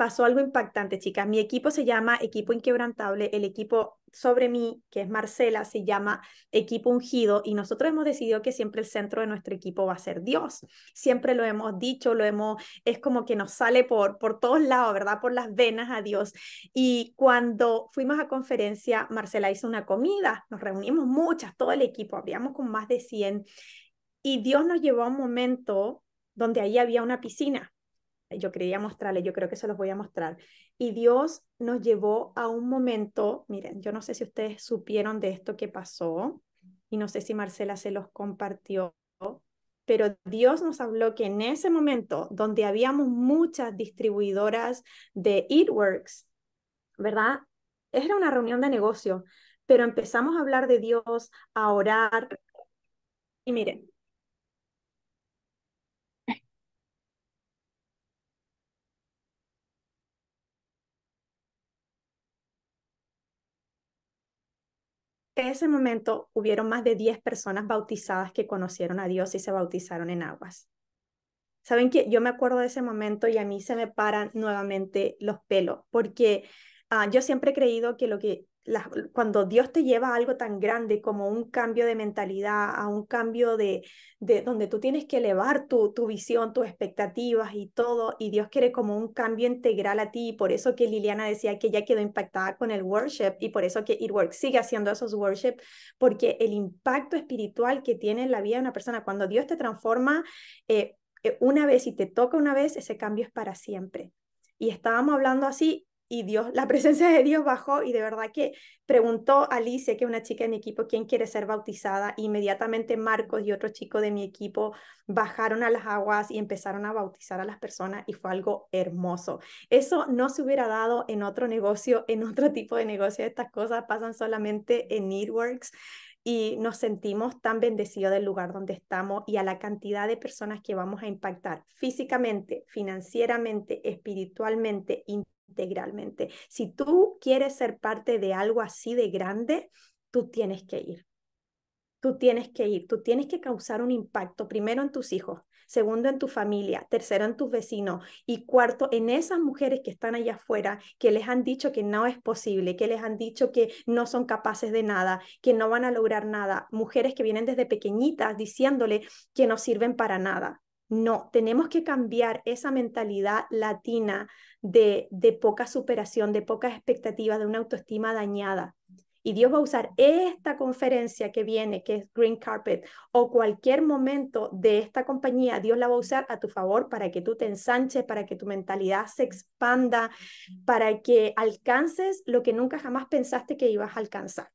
pasó algo impactante, chicas. Mi equipo se llama Equipo Inquebrantable, el equipo sobre mí, que es Marcela, se llama Equipo Ungido y nosotros hemos decidido que siempre el centro de nuestro equipo va a ser Dios. Siempre lo hemos dicho, lo hemos, es como que nos sale por, por todos lados, ¿verdad? Por las venas a Dios. Y cuando fuimos a conferencia, Marcela hizo una comida, nos reunimos muchas, todo el equipo, habíamos con más de 100 y Dios nos llevó a un momento donde ahí había una piscina yo quería mostrarle, yo creo que se los voy a mostrar. Y Dios nos llevó a un momento, miren, yo no sé si ustedes supieron de esto que pasó y no sé si Marcela se los compartió, pero Dios nos habló que en ese momento donde habíamos muchas distribuidoras de Eatworks, ¿verdad? Era una reunión de negocio, pero empezamos a hablar de Dios, a orar. Y miren, ese momento hubieron más de 10 personas bautizadas que conocieron a Dios y se bautizaron en aguas. Saben que yo me acuerdo de ese momento y a mí se me paran nuevamente los pelos, porque ah, yo siempre he creído que lo que cuando Dios te lleva a algo tan grande como un cambio de mentalidad, a un cambio de, de donde tú tienes que elevar tu, tu visión, tus expectativas y todo, y Dios quiere como un cambio integral a ti, por eso que Liliana decía que ella quedó impactada con el worship, y por eso que Eatwork sigue haciendo esos worship, porque el impacto espiritual que tiene en la vida de una persona, cuando Dios te transforma eh, eh, una vez y te toca una vez, ese cambio es para siempre. Y estábamos hablando así, y Dios, la presencia de Dios bajó y de verdad que preguntó a Alicia, que es una chica de mi equipo, quién quiere ser bautizada. inmediatamente Marcos y otro chico de mi equipo bajaron a las aguas y empezaron a bautizar a las personas y fue algo hermoso. Eso no se hubiera dado en otro negocio, en otro tipo de negocio. Estas cosas pasan solamente en NeedWorks y nos sentimos tan bendecidos del lugar donde estamos y a la cantidad de personas que vamos a impactar físicamente, financieramente, espiritualmente, integralmente. Si tú quieres ser parte de algo así de grande, tú tienes que ir. Tú tienes que ir, tú tienes que causar un impacto primero en tus hijos, segundo en tu familia, tercero en tus vecinos y cuarto en esas mujeres que están allá afuera, que les han dicho que no es posible, que les han dicho que no son capaces de nada, que no van a lograr nada, mujeres que vienen desde pequeñitas diciéndole que no sirven para nada, no, tenemos que cambiar esa mentalidad latina de, de poca superación, de pocas expectativas, de una autoestima dañada. Y Dios va a usar esta conferencia que viene, que es Green Carpet, o cualquier momento de esta compañía, Dios la va a usar a tu favor para que tú te ensanches, para que tu mentalidad se expanda, para que alcances lo que nunca jamás pensaste que ibas a alcanzar.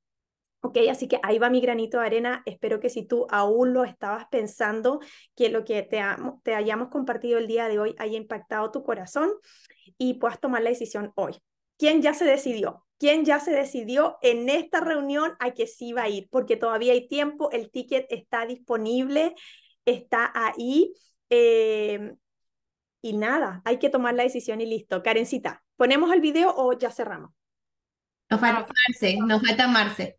Ok, así que ahí va mi granito de arena. Espero que si tú aún lo estabas pensando, que lo que te, te hayamos compartido el día de hoy haya impactado tu corazón y puedas tomar la decisión hoy. ¿Quién ya se decidió? ¿Quién ya se decidió en esta reunión a que sí va a ir? Porque todavía hay tiempo, el ticket está disponible, está ahí. Eh, y nada, hay que tomar la decisión y listo. Karencita, ¿ponemos el video o ya cerramos? Nos falta Marce, nos falta Marce.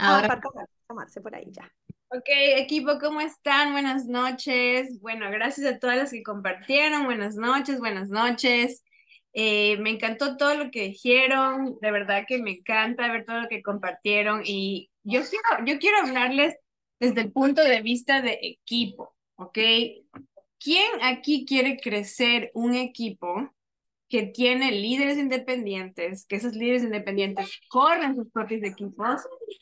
Ah, Ahora... tomarse por ahí ya. Ok, equipo, ¿cómo están? Buenas noches. Bueno, gracias a todas las que compartieron. Buenas noches, buenas noches. Eh, me encantó todo lo que dijeron. De verdad que me encanta ver todo lo que compartieron. Y yo quiero, yo quiero hablarles desde el punto de vista de equipo, ¿ok? ¿Quién aquí quiere crecer un equipo que tiene líderes independientes, que esos líderes independientes corren sus propios equipos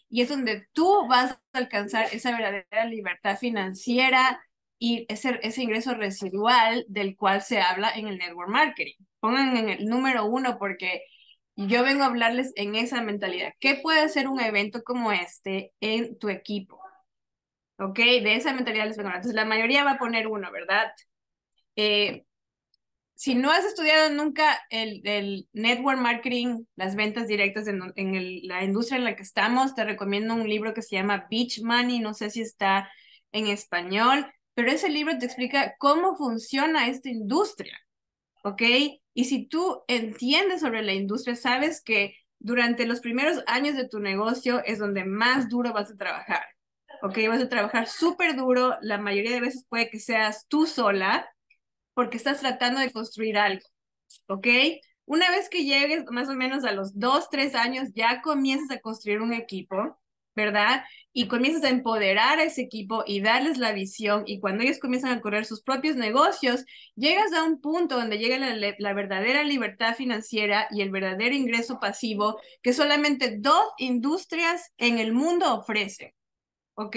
y es donde tú vas a alcanzar esa verdadera libertad financiera y ese, ese ingreso residual del cual se habla en el network marketing. Pongan en el número uno porque yo vengo a hablarles en esa mentalidad. ¿Qué puede hacer un evento como este en tu equipo? ¿Ok? De esa mentalidad les vengo a hablar. Entonces la mayoría va a poner uno, ¿verdad? Eh, si no has estudiado nunca el, el network marketing, las ventas directas en, la industria en la que estamos, te recomiendo un libro que se llama Beach Money, no sé si está en español, pero ese libro te explica cómo funciona esta industria, ¿ok? Y si tú entiendes sobre la industria, sabes que durante los primeros años de tu negocio es donde más duro vas a trabajar, ¿ok? Vas a trabajar súper duro, la mayoría de veces puede que seas tú sola, porque estás tratando de construir algo, ¿ok? Una vez que llegues más o menos a los dos, tres años, ya comienzas a construir un equipo, ¿verdad? Y comienzas a empoderar a ese equipo y darles la visión. Y cuando ellos comienzan a correr sus propios negocios, llegas a un punto donde llega la, verdadera libertad financiera y el verdadero ingreso pasivo que solamente dos industrias en el mundo ofrecen. ¿Ok?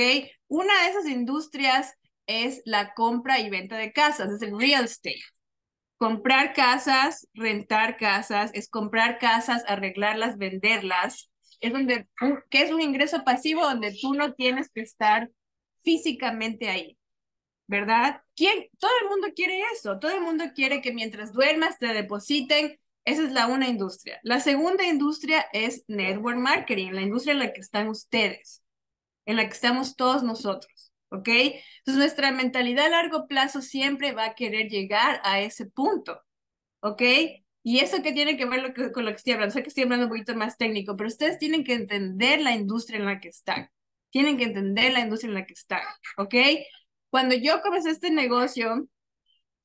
Una de esas industrias es la compra y venta de casas, es el real estate. Comprar casas, rentar casas, es comprar casas, arreglarlas, venderlas. Es donde, que es un ingreso pasivo donde tú no tienes que estar físicamente ahí, ¿verdad? ¿Quién? Todo el mundo quiere eso, todo el mundo quiere que mientras duermas te depositen. Esa es la una industria. La segunda industria es network marketing, la industria en la que están ustedes, en la que estamos todos nosotros. ¿ok? Entonces nuestra mentalidad a largo plazo siempre va a querer llegar a ese punto, ¿ok? Y eso que tiene que ver lo que, con lo que estoy hablando, sé que estoy hablando un poquito más técnico, pero ustedes tienen que entender la industria en la que están, tienen que entender la industria en la que están, ¿ok? Cuando yo comencé este negocio,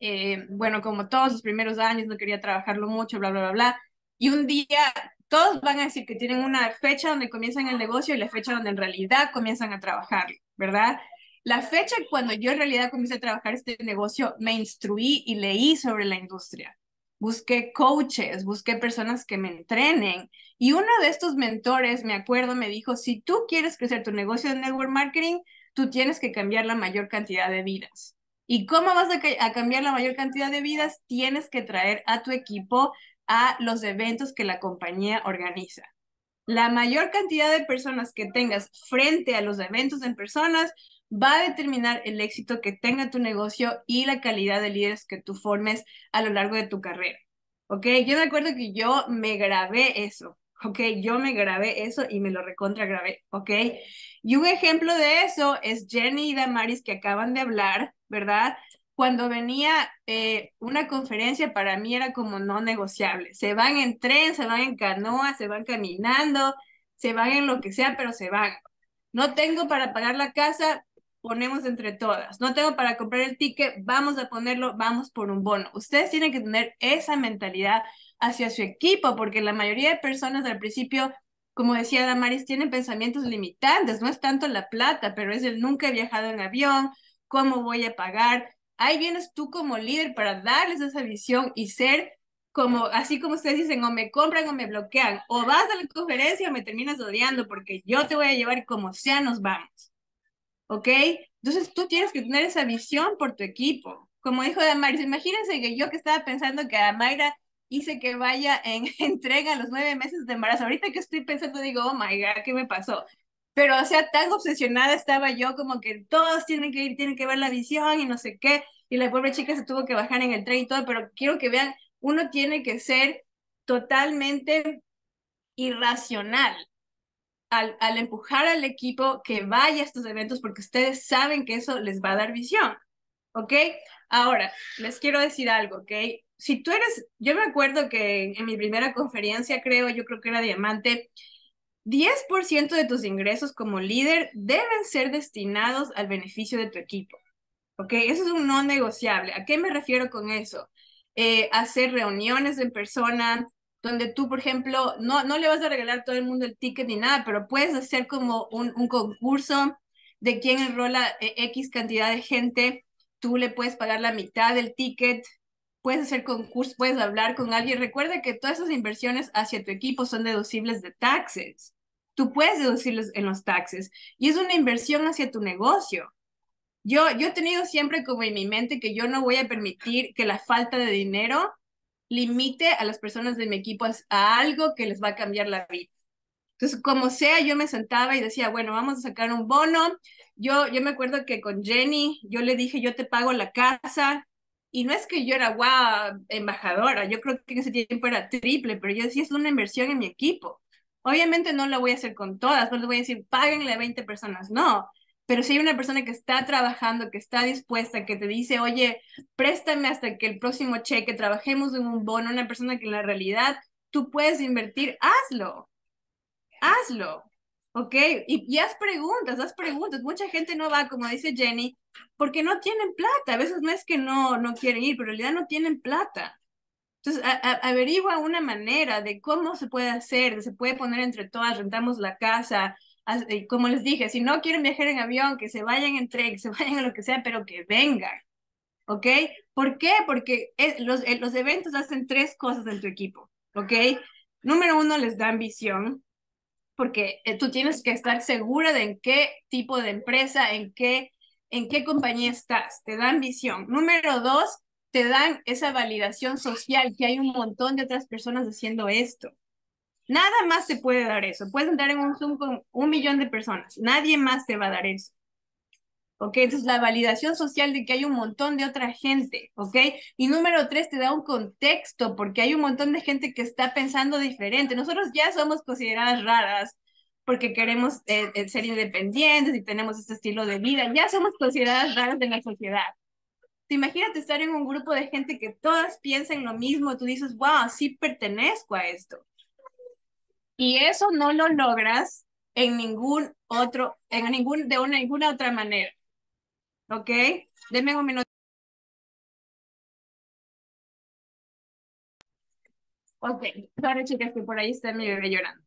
eh, bueno, como todos los primeros años, no quería trabajarlo mucho, bla, bla, bla, bla, y un día todos van a decir que tienen una fecha donde comienzan el negocio y la fecha donde en realidad comienzan a trabajar, ¿verdad? La fecha cuando yo en realidad comencé a trabajar este negocio, me instruí y leí sobre la industria. Busqué coaches, busqué personas que me entrenen. Y uno de estos mentores, me acuerdo, me dijo, si tú quieres crecer tu negocio de network marketing, tú tienes que cambiar la mayor cantidad de vidas. ¿Y cómo vas a, a, cambiar la mayor cantidad de vidas? Tienes que traer a tu equipo a los eventos que la compañía organiza. La mayor cantidad de personas que tengas frente a los eventos en personas va a determinar el éxito que tenga tu negocio y la calidad de líderes que tú formes a lo largo de tu carrera. ¿Ok? Yo me acuerdo que yo me grabé eso. ¿Ok? Yo me grabé eso y me lo recontra grabé. ¿Ok? Y un ejemplo de eso es Jenny y Damaris que acaban de hablar, ¿verdad? Cuando venía eh, una conferencia, para mí era como no negociable. Se van en tren, se van en canoa, se van caminando, se van en lo que sea, pero se van no tengo para pagar la casa, ponemos entre todas. No tengo para comprar el ticket, vamos a ponerlo, vamos por un bono. Ustedes tienen que tener esa mentalidad hacia su equipo, porque la mayoría de personas al principio, como decía Damaris, tienen pensamientos limitantes. No es tanto la plata, pero es el nunca he viajado en avión, cómo voy a pagar. Ahí vienes tú como líder para darles esa visión y ser como, así como ustedes dicen, o me compran o me bloquean, o vas a la conferencia o me terminas odiando porque yo te voy a llevar como sea, nos vamos. ¿ok? Entonces tú tienes que tener esa visión por tu equipo. Como dijo Damaris, imagínense que yo que estaba pensando que a Mayra hice que vaya en [LAUGHS] entrega a los nueve meses de embarazo. Ahorita que estoy pensando, digo, oh my God, ¿qué me pasó? Pero, o sea, tan obsesionada estaba yo como que todos tienen que ir, tienen que ver la visión y no sé qué. Y la pobre chica se tuvo que bajar en el tren y todo, pero quiero que vean, uno tiene que ser totalmente irracional al, empujar al equipo que vaya a estos eventos porque ustedes saben que eso les va a dar visión, ¿ok? Ahora, les quiero decir algo, ¿ok? Si tú eres, yo me acuerdo que en, mi primera conferencia, creo, yo creo que era Diamante, 10% de tus ingresos como líder deben ser destinados al beneficio de tu equipo. ¿Ok? Eso es un no negociable. ¿A qué me refiero con eso? Eh, hacer reuniones en persona, donde tú, por ejemplo, no, no le vas a regalar a todo el mundo el ticket ni nada, pero puedes hacer como un, concurso de quién enrola eh, X cantidad de gente, tú le puedes pagar la mitad del ticket, puedes hacer concursos, puedes hablar con alguien. Recuerda que todas esas inversiones hacia tu equipo son deducibles de taxes. Tú puedes deducirlos en los taxes y es una inversión hacia tu negocio. Yo, yo he tenido siempre como en mi mente que yo no voy a permitir que la falta de dinero limite a las personas de mi equipo a algo que les va a cambiar la vida. Entonces, como sea, yo me sentaba y decía, bueno, vamos a sacar un bono. Yo, yo me acuerdo que con Jenny, yo le dije, yo te pago la casa. Y no es que yo era guau, embajadora, yo creo que en ese tiempo era triple, pero yo decía, es una inversión en mi equipo. Obviamente no la voy a hacer con todas, no les voy a decir, páguenle a 20 personas, no. Pero si hay una persona que está trabajando, que está dispuesta, que te dice, oye, préstame hasta que el próximo cheque, trabajemos en un bono, una persona que en la realidad tú puedes invertir, hazlo, hazlo, ¿ok? Y, y haz preguntas, haz preguntas. Mucha gente no va, como dice Jenny, porque no tienen plata. A veces no es que no, no quieren ir, pero en realidad no tienen plata. Entonces, averigua una manera de cómo se puede hacer, se puede poner entre todas, rentamos la casa, eh, como les dije, si no quieren viajar en avión, que se vayan en tren, que se [LAUGHS] vayan en lo que sea, pero que vengan. ¿Ok? ¿Por qué? Porque los, eh, los eventos hacen tres cosas en tu equipo. ¿Ok? Número uno, les dan visión, porque eh, tú tienes que estar segura de en qué tipo de empresa, en qué, en qué compañía estás. Te dan visión. Número dos, te dan esa validación social, que hay un montón de otras personas haciendo esto. Nada más te puede dar eso. Puedes entrar en un Zoom con un millón de personas. Nadie más te va a dar eso. ¿Ok? Entonces, la validación social de que hay un montón de otra gente. ¿Ok? Y número tres, te da un contexto porque hay un montón de gente que está pensando diferente. Nosotros ya somos consideradas raras porque queremos eh, eh, ser independientes y tenemos este estilo de vida. Ya somos consideradas raras en la sociedad. Te imagínate estar en un grupo de gente que todas piensan lo mismo. Tú dices, wow, sí pertenezco a esto. Y eso no lo logras en ningún otro, en ningún, de una, ninguna otra manera. ¿Ok? deme un minuto. Ok, claro, chicas, que por ahí está mi bebé llorando.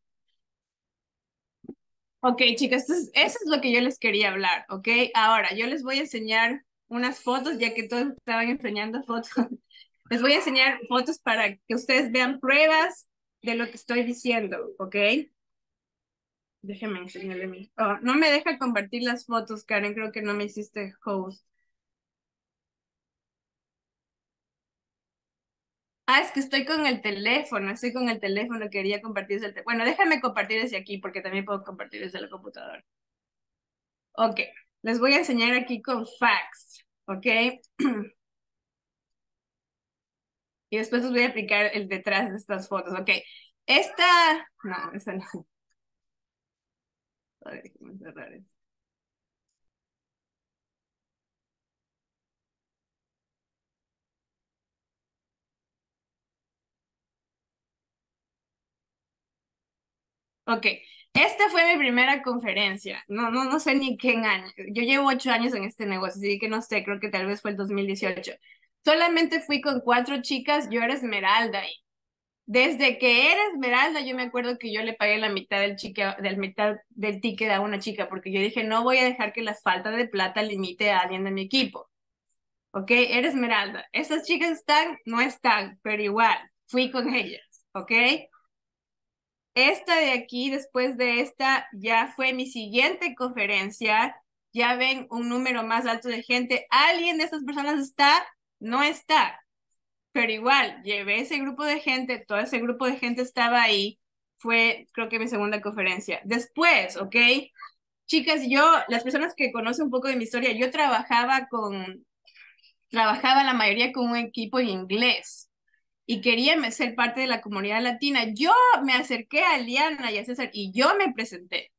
Ok, chicas, eso es lo que yo les quería hablar, ¿ok? Ahora, yo les voy a enseñar unas fotos, ya que todos estaban enseñando fotos. [LAUGHS] les voy a enseñar fotos para que ustedes vean pruebas de lo que estoy diciendo, ¿ok? Déjeme enseñarle a Oh, no me deja compartir las fotos, Karen, creo que no me hiciste host. Ah, es que estoy con el teléfono, estoy con el teléfono, quería compartir desde el Bueno, déjame compartir desde aquí porque también puedo compartir desde la computadora. Ok, les voy a enseñar aquí con fax, ¿ok? [CLEARS THROAT] Y después os voy a aplicar el detrás de estas fotos. Ok. Esta. No, esta no. A cerrar esto. Ok, esta fue mi primera conferencia. No, no, no sé ni qué año. Yo llevo ocho años en este negocio, así que no sé, creo que tal vez fue el 2018 solamente fui con cuatro chicas, yo era Esmeralda. Y desde que era Esmeralda, yo me acuerdo que yo le pagué la mitad del, del, mitad del ticket a una chica, porque yo dije, no voy a dejar que la falta de plata limite a alguien de mi equipo. ¿Ok? Era Esmeralda. Estas chicas están, no están, pero igual, fui con ellas. ¿Ok? Esta de aquí, después de esta, ya fue mi siguiente conferencia. Ya ven un número más alto de gente. Alguien de esas personas está no está, pero igual llevé ese grupo de gente, todo ese grupo de gente estaba ahí, fue creo que mi segunda conferencia. Después, ¿ok? Chicas, yo, las personas que conocen un poco de mi historia, yo trabajaba con, trabajaba la mayoría con un equipo en inglés y quería ser parte de la comunidad latina. Yo me acerqué a Liana y a César y yo me presenté.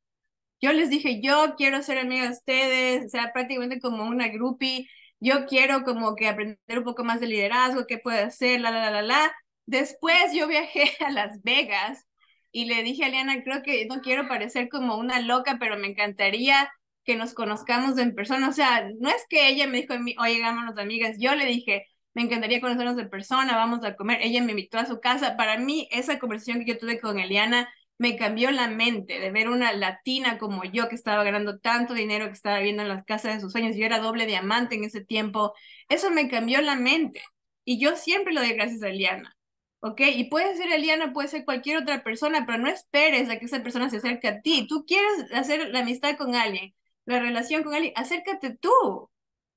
Yo les dije, yo quiero ser amiga de ustedes, o sea, prácticamente como una groupie yo quiero como que aprender un poco más de liderazgo, qué puedo hacer, la, la, la, la, la. Después yo viajé [LAUGHS] a Las Vegas y le dije a Eliana, creo que no quiero parecer como una loca, pero me encantaría que nos conozcamos en persona. O sea, no es que ella me dijo, oye, vámonos amigas, yo le dije, me encantaría conocernos en persona, vamos a comer. Ella me invitó a su casa. Para mí, esa conversación que yo tuve con Eliana me cambió la mente de ver una latina como yo que estaba ganando tanto dinero, que estaba viendo en las casas de sus sueños, yo era doble diamante en ese tiempo, eso me cambió la mente. Y yo siempre lo doy gracias a Eliana, ¿ok? Y puede ser Eliana, puede ser cualquier otra persona, pero no esperes a que esa persona se acerque a ti. Tú quieres hacer la amistad con alguien, la relación con alguien, acércate tú.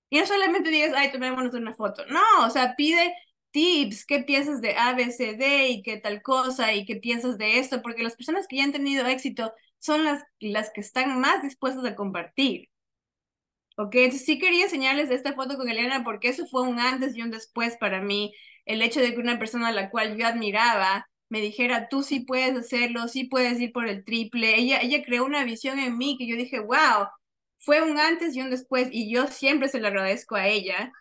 Y no solamente digas, ay, tomémonos una foto. No, o sea, pide tips, qué piensas de ABCD y qué tal cosa y qué piensas de esto, porque las personas que ya han tenido éxito son las, las que están más dispuestas a compartir. Ok, Entonces, sí quería enseñarles esta foto con Elena porque eso fue un antes y un después para mí. El hecho de que una persona a la cual yo admiraba me dijera, tú sí puedes hacerlo, sí puedes ir por el triple. Ella, ella creó una visión en mí que yo dije, wow, fue un antes y un después y yo siempre se lo agradezco a ella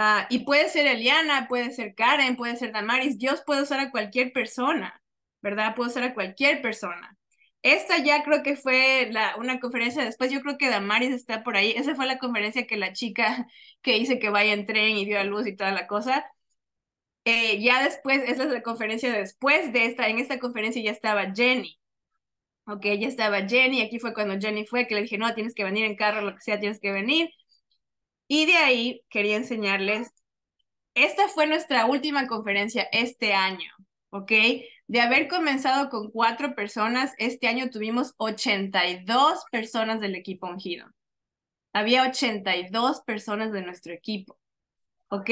Ah, y puede ser Eliana, puede ser Karen, puede ser Damaris. Dios puede usar a cualquier persona, ¿verdad? puedo usar a cualquier persona. Esta ya creo que fue la, una conferencia después, yo creo que Damaris está por ahí. Esa fue la conferencia que la chica [LAUGHS] que dice que vaya en tren y dio a luz y toda la cosa. Eh, ya después, esa es la conferencia después de esta, en esta conferencia ya estaba Jenny. Ok, ya estaba Jenny, aquí fue cuando Jenny fue, que le dije, no, tienes que venir en carro, lo que sea, tienes que venir. Y de ahí quería enseñarles, esta fue nuestra última conferencia este año, ¿ok? De haber comenzado con cuatro personas, este año tuvimos 82 personas del equipo ungido. Había 82 personas de nuestro equipo, ¿ok?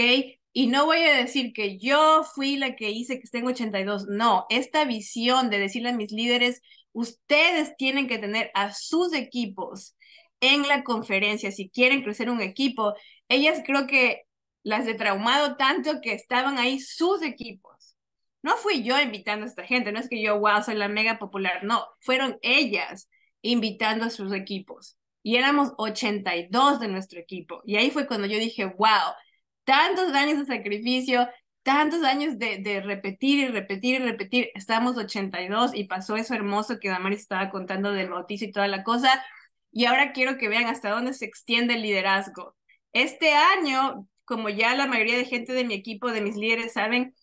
Y no voy a decir que yo fui la que hice que estén 82, no, esta visión de decirle a mis líderes, ustedes tienen que tener a sus equipos en la conferencia, si quieren crecer un equipo, ellas creo que las he traumado tanto que estaban ahí sus equipos. No fui yo invitando a esta gente, no es que yo, wow, soy la mega popular, no, fueron ellas invitando a sus equipos. Y éramos 82 de nuestro equipo. Y ahí fue cuando yo dije, wow, tantos años de sacrificio, tantos años de, repetir y repetir y repetir. estábamos 82 y pasó eso hermoso que Damaris estaba contando del bautizo y toda la cosa. Y ahora quiero que vean hasta dónde se extiende el liderazgo. Este año, como ya la mayoría de gente de mi equipo, de mis líderes, saben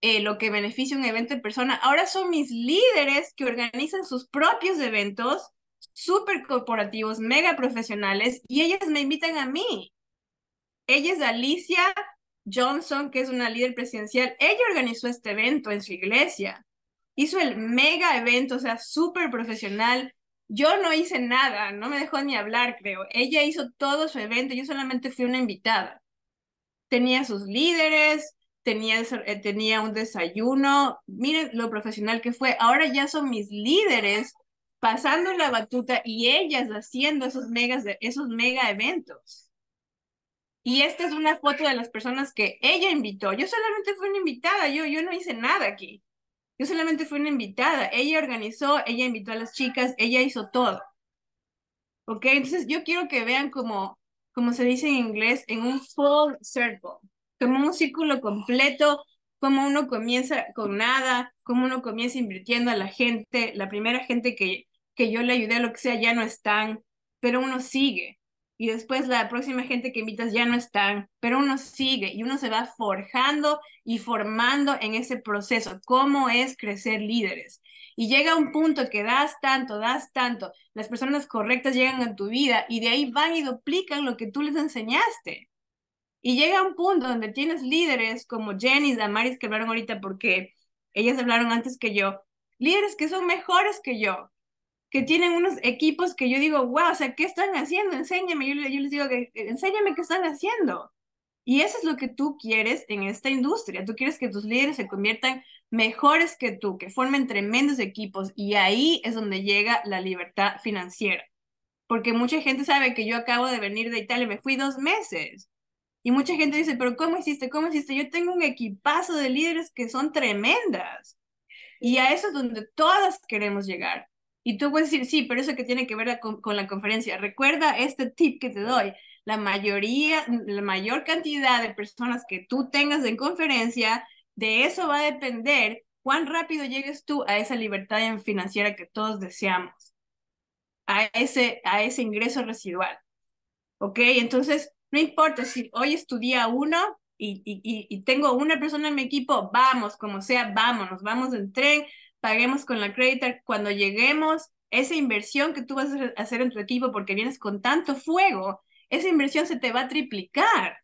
eh, lo que beneficia un evento en persona, ahora son mis líderes que organizan sus propios eventos súper corporativos, mega profesionales, y ellas me invitan a mí. Ella es Alicia Johnson, que es una líder presidencial. Ella organizó este evento en su iglesia. Hizo el mega evento, o sea, súper profesional. Yo no hice nada, no me dejó ni hablar, creo. Ella hizo todo su evento, yo solamente fui una invitada. Tenía sus líderes, tenía, eh, tenía un desayuno. Miren lo profesional que fue. Ahora ya son mis líderes pasando la batuta y ellas haciendo esos, megas esos mega eventos. Y esta es una foto de las personas que ella invitó. Yo solamente fui una invitada, yo, yo no hice nada aquí. Yo solamente fui una invitada. Ella organizó, ella invitó a las chicas, ella hizo todo. ¿Ok? Entonces yo quiero que vean como, como se dice en inglés, en un full circle, como un círculo completo, como uno comienza con nada, como uno comienza invirtiendo a la gente, la primera gente que, que yo le ayudé, lo que sea, ya no están, pero uno sigue y después la próxima gente que invitas ya no están, pero uno sigue y uno se va forjando y formando en ese proceso, cómo es crecer líderes. Y llega un punto que das tanto, das tanto, las personas correctas llegan a tu vida y de ahí van y duplican lo que tú les enseñaste. Y llega un punto donde tienes líderes como Jenny, Damaris, que hablaron ahorita porque ellas hablaron antes que yo, líderes que son mejores que yo, que tienen unos equipos que yo digo, wow, o sea, ¿qué están haciendo? Enséñame, yo, les digo que enséñame qué están haciendo. Y eso es lo que tú quieres en esta industria. Tú quieres que tus líderes se conviertan mejores que tú, que formen tremendos equipos. Y ahí es donde llega la libertad financiera. Porque mucha gente sabe que yo acabo de venir de Italia, me fui dos meses. Y mucha gente dice, pero ¿cómo hiciste? ¿Cómo hiciste? Yo tengo un equipazo de líderes que son tremendas. Y a eso es donde todas queremos llegar. Y tú puedes decir, sí, pero eso que tiene que ver con, la conferencia. Recuerda este tip que te doy. La mayoría, la mayor cantidad de personas que tú tengas en conferencia, de eso va a depender cuán rápido llegues tú a esa libertad financiera que todos deseamos, a ese, a ese ingreso residual. ¿Ok? Entonces, no importa si hoy estudia uno y, y, y tengo una persona en mi equipo, vamos, como sea, vámonos, vamos en tren, paguemos con la creditor, cuando lleguemos, esa inversión que tú vas a hacer en tu equipo porque vienes con tanto fuego, esa inversión se te va a triplicar.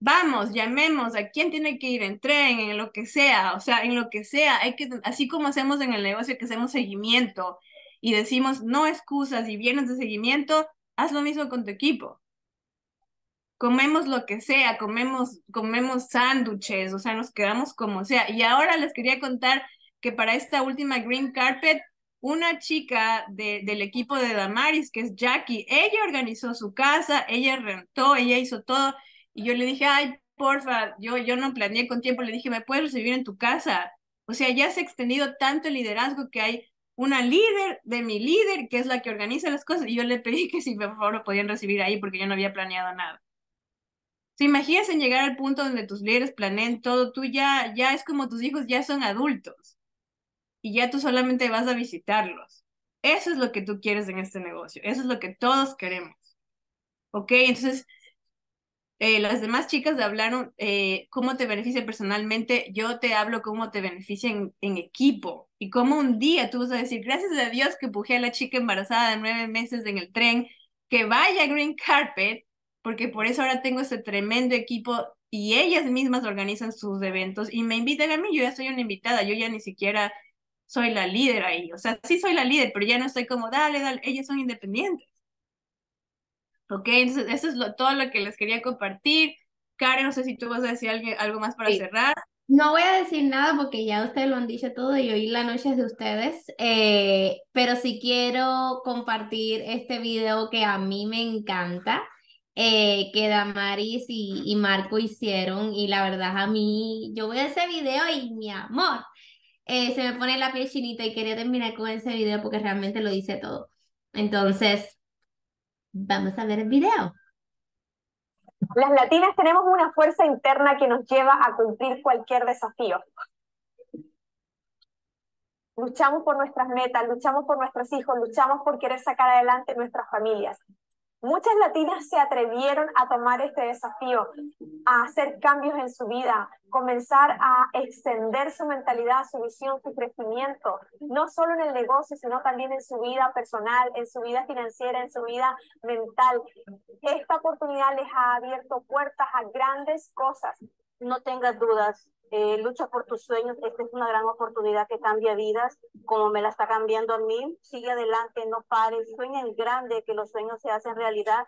Vamos, llamemos a quién tiene que ir en tren, en lo que sea, o sea, en lo que sea, hay que, así como hacemos en el negocio que hacemos seguimiento y decimos no excusas y vienes de seguimiento, haz lo mismo con tu equipo comemos lo que sea, comemos, comemos sándwiches, o sea, nos quedamos como sea. Y ahora les quería contar que para esta última Green Carpet, una chica de, del equipo de Damaris, que es Jackie, ella organizó su casa, ella rentó, ella hizo todo, y yo le dije, ay, porfa, yo, yo no planeé con tiempo, le dije, ¿me puedes recibir en tu casa? O sea, ya se ha extendido tanto el liderazgo que hay una líder de mi líder, que es la que organiza las cosas, y yo le pedí que si por favor lo podían recibir ahí porque yo no había planeado nada. ¿Se imaginas en llegar al punto donde tus líderes planeen todo? Tú ya, ya es como tus hijos ya son adultos y ya tú solamente vas a visitarlos. Eso es lo que tú quieres en este negocio, eso es lo que todos queremos. ¿Ok? Entonces, eh, las demás chicas hablaron eh, cómo te beneficia personalmente, yo te hablo cómo te beneficia en, equipo y cómo un día tú vas a decir, gracias a Dios que pujé a la chica embarazada de nueve meses en el tren, que vaya a Green Carpet, porque por eso ahora tengo este tremendo equipo y ellas mismas organizan sus eventos y me invitan a mí, yo ya soy una invitada, yo ya ni siquiera soy la líder ahí. O sea, sí soy la líder, pero ya no estoy como, dale, dale, ellas son independientes. Ok, entonces eso es todo lo que les quería compartir. Karen, no sé si tú vas a decir algo, más para cerrar. No voy a decir nada porque ya ustedes lo han dicho todo y hoy la noche es de ustedes, eh, pero sí quiero compartir este video que a mí me encanta. Eh, que Damaris y, y Marco hicieron y la verdad a mí, yo veo ese video y mi amor, eh, se me pone la piel chinita y quería terminar con ese video porque realmente lo dice todo. Entonces, vamos a ver el video. Las latinas tenemos una fuerza interna que nos lleva a cumplir cualquier desafío. Luchamos por nuestras metas, luchamos por nuestros hijos, luchamos por querer sacar adelante nuestras familias. Muchas latinas se atrevieron a tomar este desafío, a hacer cambios en su vida, comenzar a extender su mentalidad, su visión, su crecimiento, no solo en el negocio, sino también en su vida personal, en su vida financiera, en su vida mental. Esta oportunidad les ha abierto puertas a grandes cosas. No tengas dudas, eh, lucha por tus sueños, esta es una gran oportunidad que cambia vidas, como me la está cambiando a mí, sigue adelante, no pares, sueña en grande, que los sueños se hacen realidad,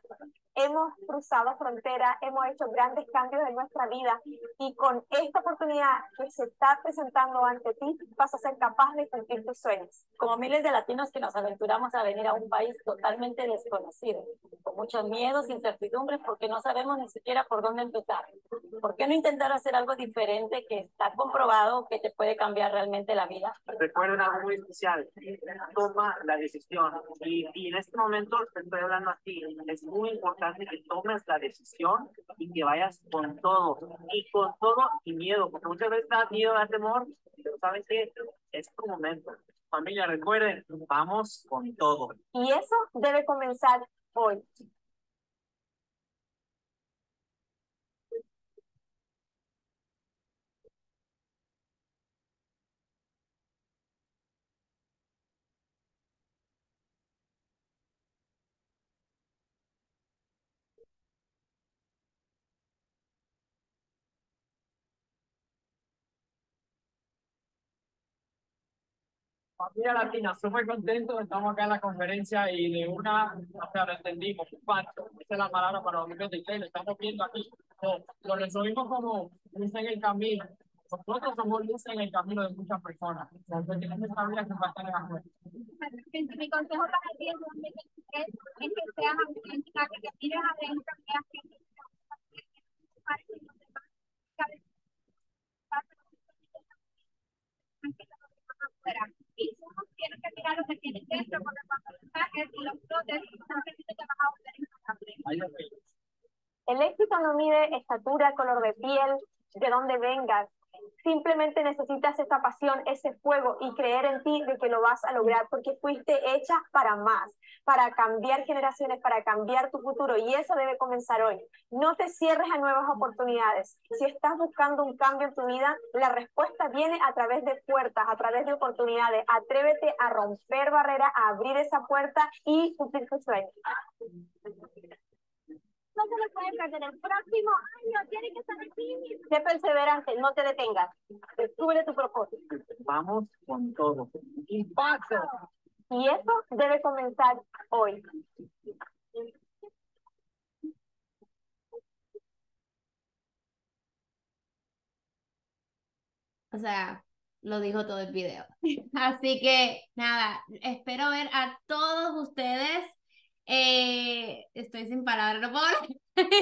hemos cruzado fronteras, hemos hecho grandes cambios en nuestra vida y con esta oportunidad que se está presentando ante ti, vas a ser capaz de cumplir tus sueños. Como miles de latinos que nos aventuramos a venir a un país totalmente desconocido, con muchos miedos, incertidumbres, porque no sabemos ni siquiera por dónde empezar. ¿Por qué no intentar hacer algo diferente que está comprobado que te puede cambiar realmente la vida? Recuerda algo muy especial, toma la decisión. Y, y en este momento te estoy hablando a ti, es muy importante importante que tomes la decisión y que vayas con todo, y con todo y miedo, porque muchas veces da miedo, da temor, pero sabes que es tu momento. Familia, recuerden, vamos con todo. Y eso debe comenzar hoy. Mira Latina, súper contento, estamos acá en la conferencia y de una, o sea, lo entendimos, un esa es la palabra para 2023, le estamos viendo aquí, lo, resolvimos como luz en el camino, nosotros somos luz en el camino de muchas personas, entonces tenemos esta vida que va a estar en la Mi consejo para ti 2023 es que seas auténtica, que te mires adentro, que hagas que te que el éxito no mide estatura, color de piel, de dónde vengas. Simplemente necesitas esa pasión, ese fuego y creer en ti de que lo vas a lograr porque fuiste hecha para más para cambiar generaciones, para cambiar tu futuro y eso debe comenzar hoy. No te cierres a nuevas oportunidades. Si estás buscando un cambio en tu vida, la respuesta viene a través de puertas, a través de oportunidades. Atrévete a romper barreras, a abrir esa puerta y cumplir tus sueños. No te lo puede perder el próximo año, tiene que estar aquí. Sé perseverante, no te detengas. Descubre tu propósito. Vamos con todo. Impacto. Y eso debe comenzar hoy. O sea, lo dijo todo el video. [LAUGHS] Así que nada, espero ver a todos ustedes. Eh, estoy sin palabras,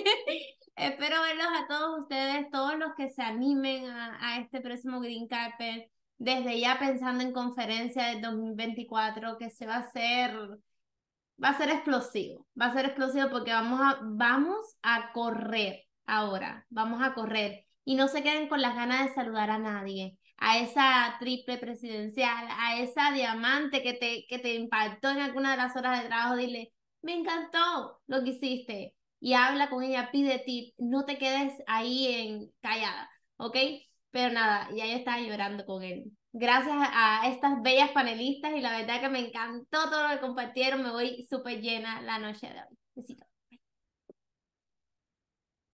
[LAUGHS] espero verlos a todos ustedes, todos los que se animen a, a este próximo Green Carpet desde ya pensando en conferencia de 2024 que se va a hacer, va a ser explosivo, va a ser explosivo porque vamos a, vamos a correr ahora, vamos a correr y no se queden con las ganas de saludar a nadie, a esa triple presidencial, a esa diamante que te, que te impactó en alguna de las horas de trabajo, dile, me encantó lo que hiciste y habla con ella, pide tip, no te quedes ahí en callada, ¿ok? Pero nada, ya yo estaba llorando con él. Gracias a estas bellas panelistas y la verdad que me encantó todo lo que compartieron. Me voy súper llena la noche de hoy. Besitos.